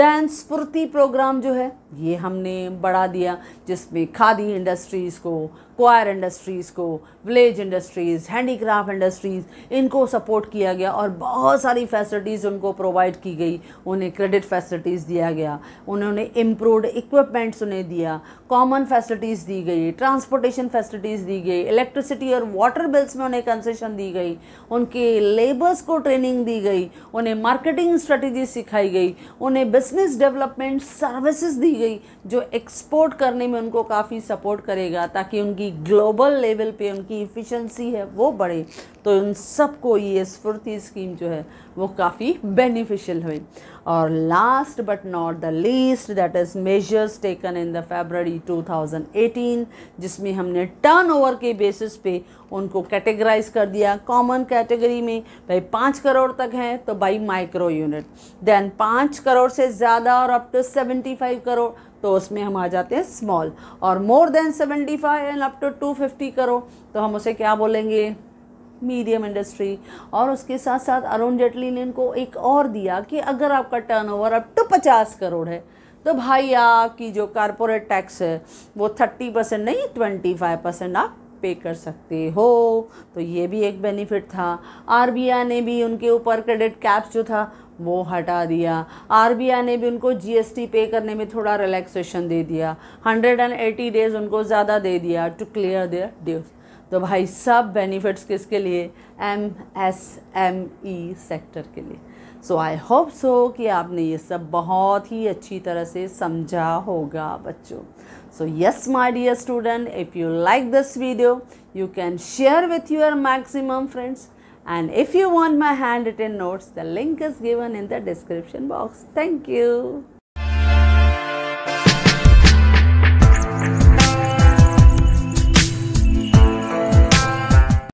देन स्फूर्ति प्रोग्राम जो है ये हमने बढ़ा दिया जिसमें खादी इंडस्ट्रीज़ को क्वायर इंडस्ट्रीज़ को विलेज इंडस्ट्रीज़ हैंडीक्राफ्ट इंडस्ट्रीज़ इनको सपोर्ट किया गया और बहुत सारी फैसिलिटीज़ उनको प्रोवाइड की गई उन्हें क्रेडिट फैसिलिटीज़ दिया गया उन्होंने इम्प्रूवड इक्विपमेंट्स उन्हें दिया कॉमन फैसिलिटीज़ दी गई ट्रांसपोर्टेशन फैसिलिटीज़ दी गई इलेक्ट्रिसिटी और वाटर बिल्स में उन्हें कंसेशन दी गई उनके लेबर्स को ट्रेनिंग दी गई उन्हें मार्केटिंग स्ट्रेटजी सिखाई गई उन्हें बिजनेस डेवलपमेंट सर्विसेज दी गई जो एक्सपोर्ट करने में उनको काफ़ी सपोर्ट करेगा ताकि उनकी उनकी ग्लोबल लेवल पे उनकी इफ़िशेंसी है वो बढ़े तो उन सबको ये स्फूर्ति स्कीम जो है वो काफ़ी बेनिफिशियल हुई और last but not the least that is measures taken in the February 2018 जिसमें हमने टर्नओवर के बेसिस पे उनको कैटेगराइज कर दिया कॉमन कैटेगरी में भाई पाँच करोड़ तक है तो भाई माइक्रो यूनिट देन पाँच करोड़ से ज़्यादा और up to seventy five crore तो उसमें हम आ जाते हैं स्मॉल और more than seventy five and up to two fifty crore तो हम उसे क्या बोलेंगे मीडियम इंडस्ट्री और उसके साथ साथ अरुण जेटली ने इनको एक और दिया कि अगर आपका टर्नओवर अप टू पचास करोड़ है तो भाई आपकी जो कॉरपोरेट टैक्स है वो थर्टी परसेंट नहीं ट्वेंटी फाइव परसेंट आप पे कर सकते हो तो ये भी एक बेनिफिट था आर ने भी उनके ऊपर क्रेडिट कैप्स जो था वो हटा दिया आर ने भी उनको जी पे करने में थोड़ा रिलैक्सेशन दे दिया हंड्रेड एंड एटी डेज़ उनको ज़्यादा दे दिया टू क्लियर देयर ड्यूज़ तो भाई सब बेनिफिट्स किसके लिए M S M E sector के लिए सो आई होप सो कि आपने ये सब बहुत ही अच्छी तरह से समझा होगा बच्चों so yes my dear student if you like this video you can share with your maximum friends and if you want my hand written notes the link is given in the description box thank you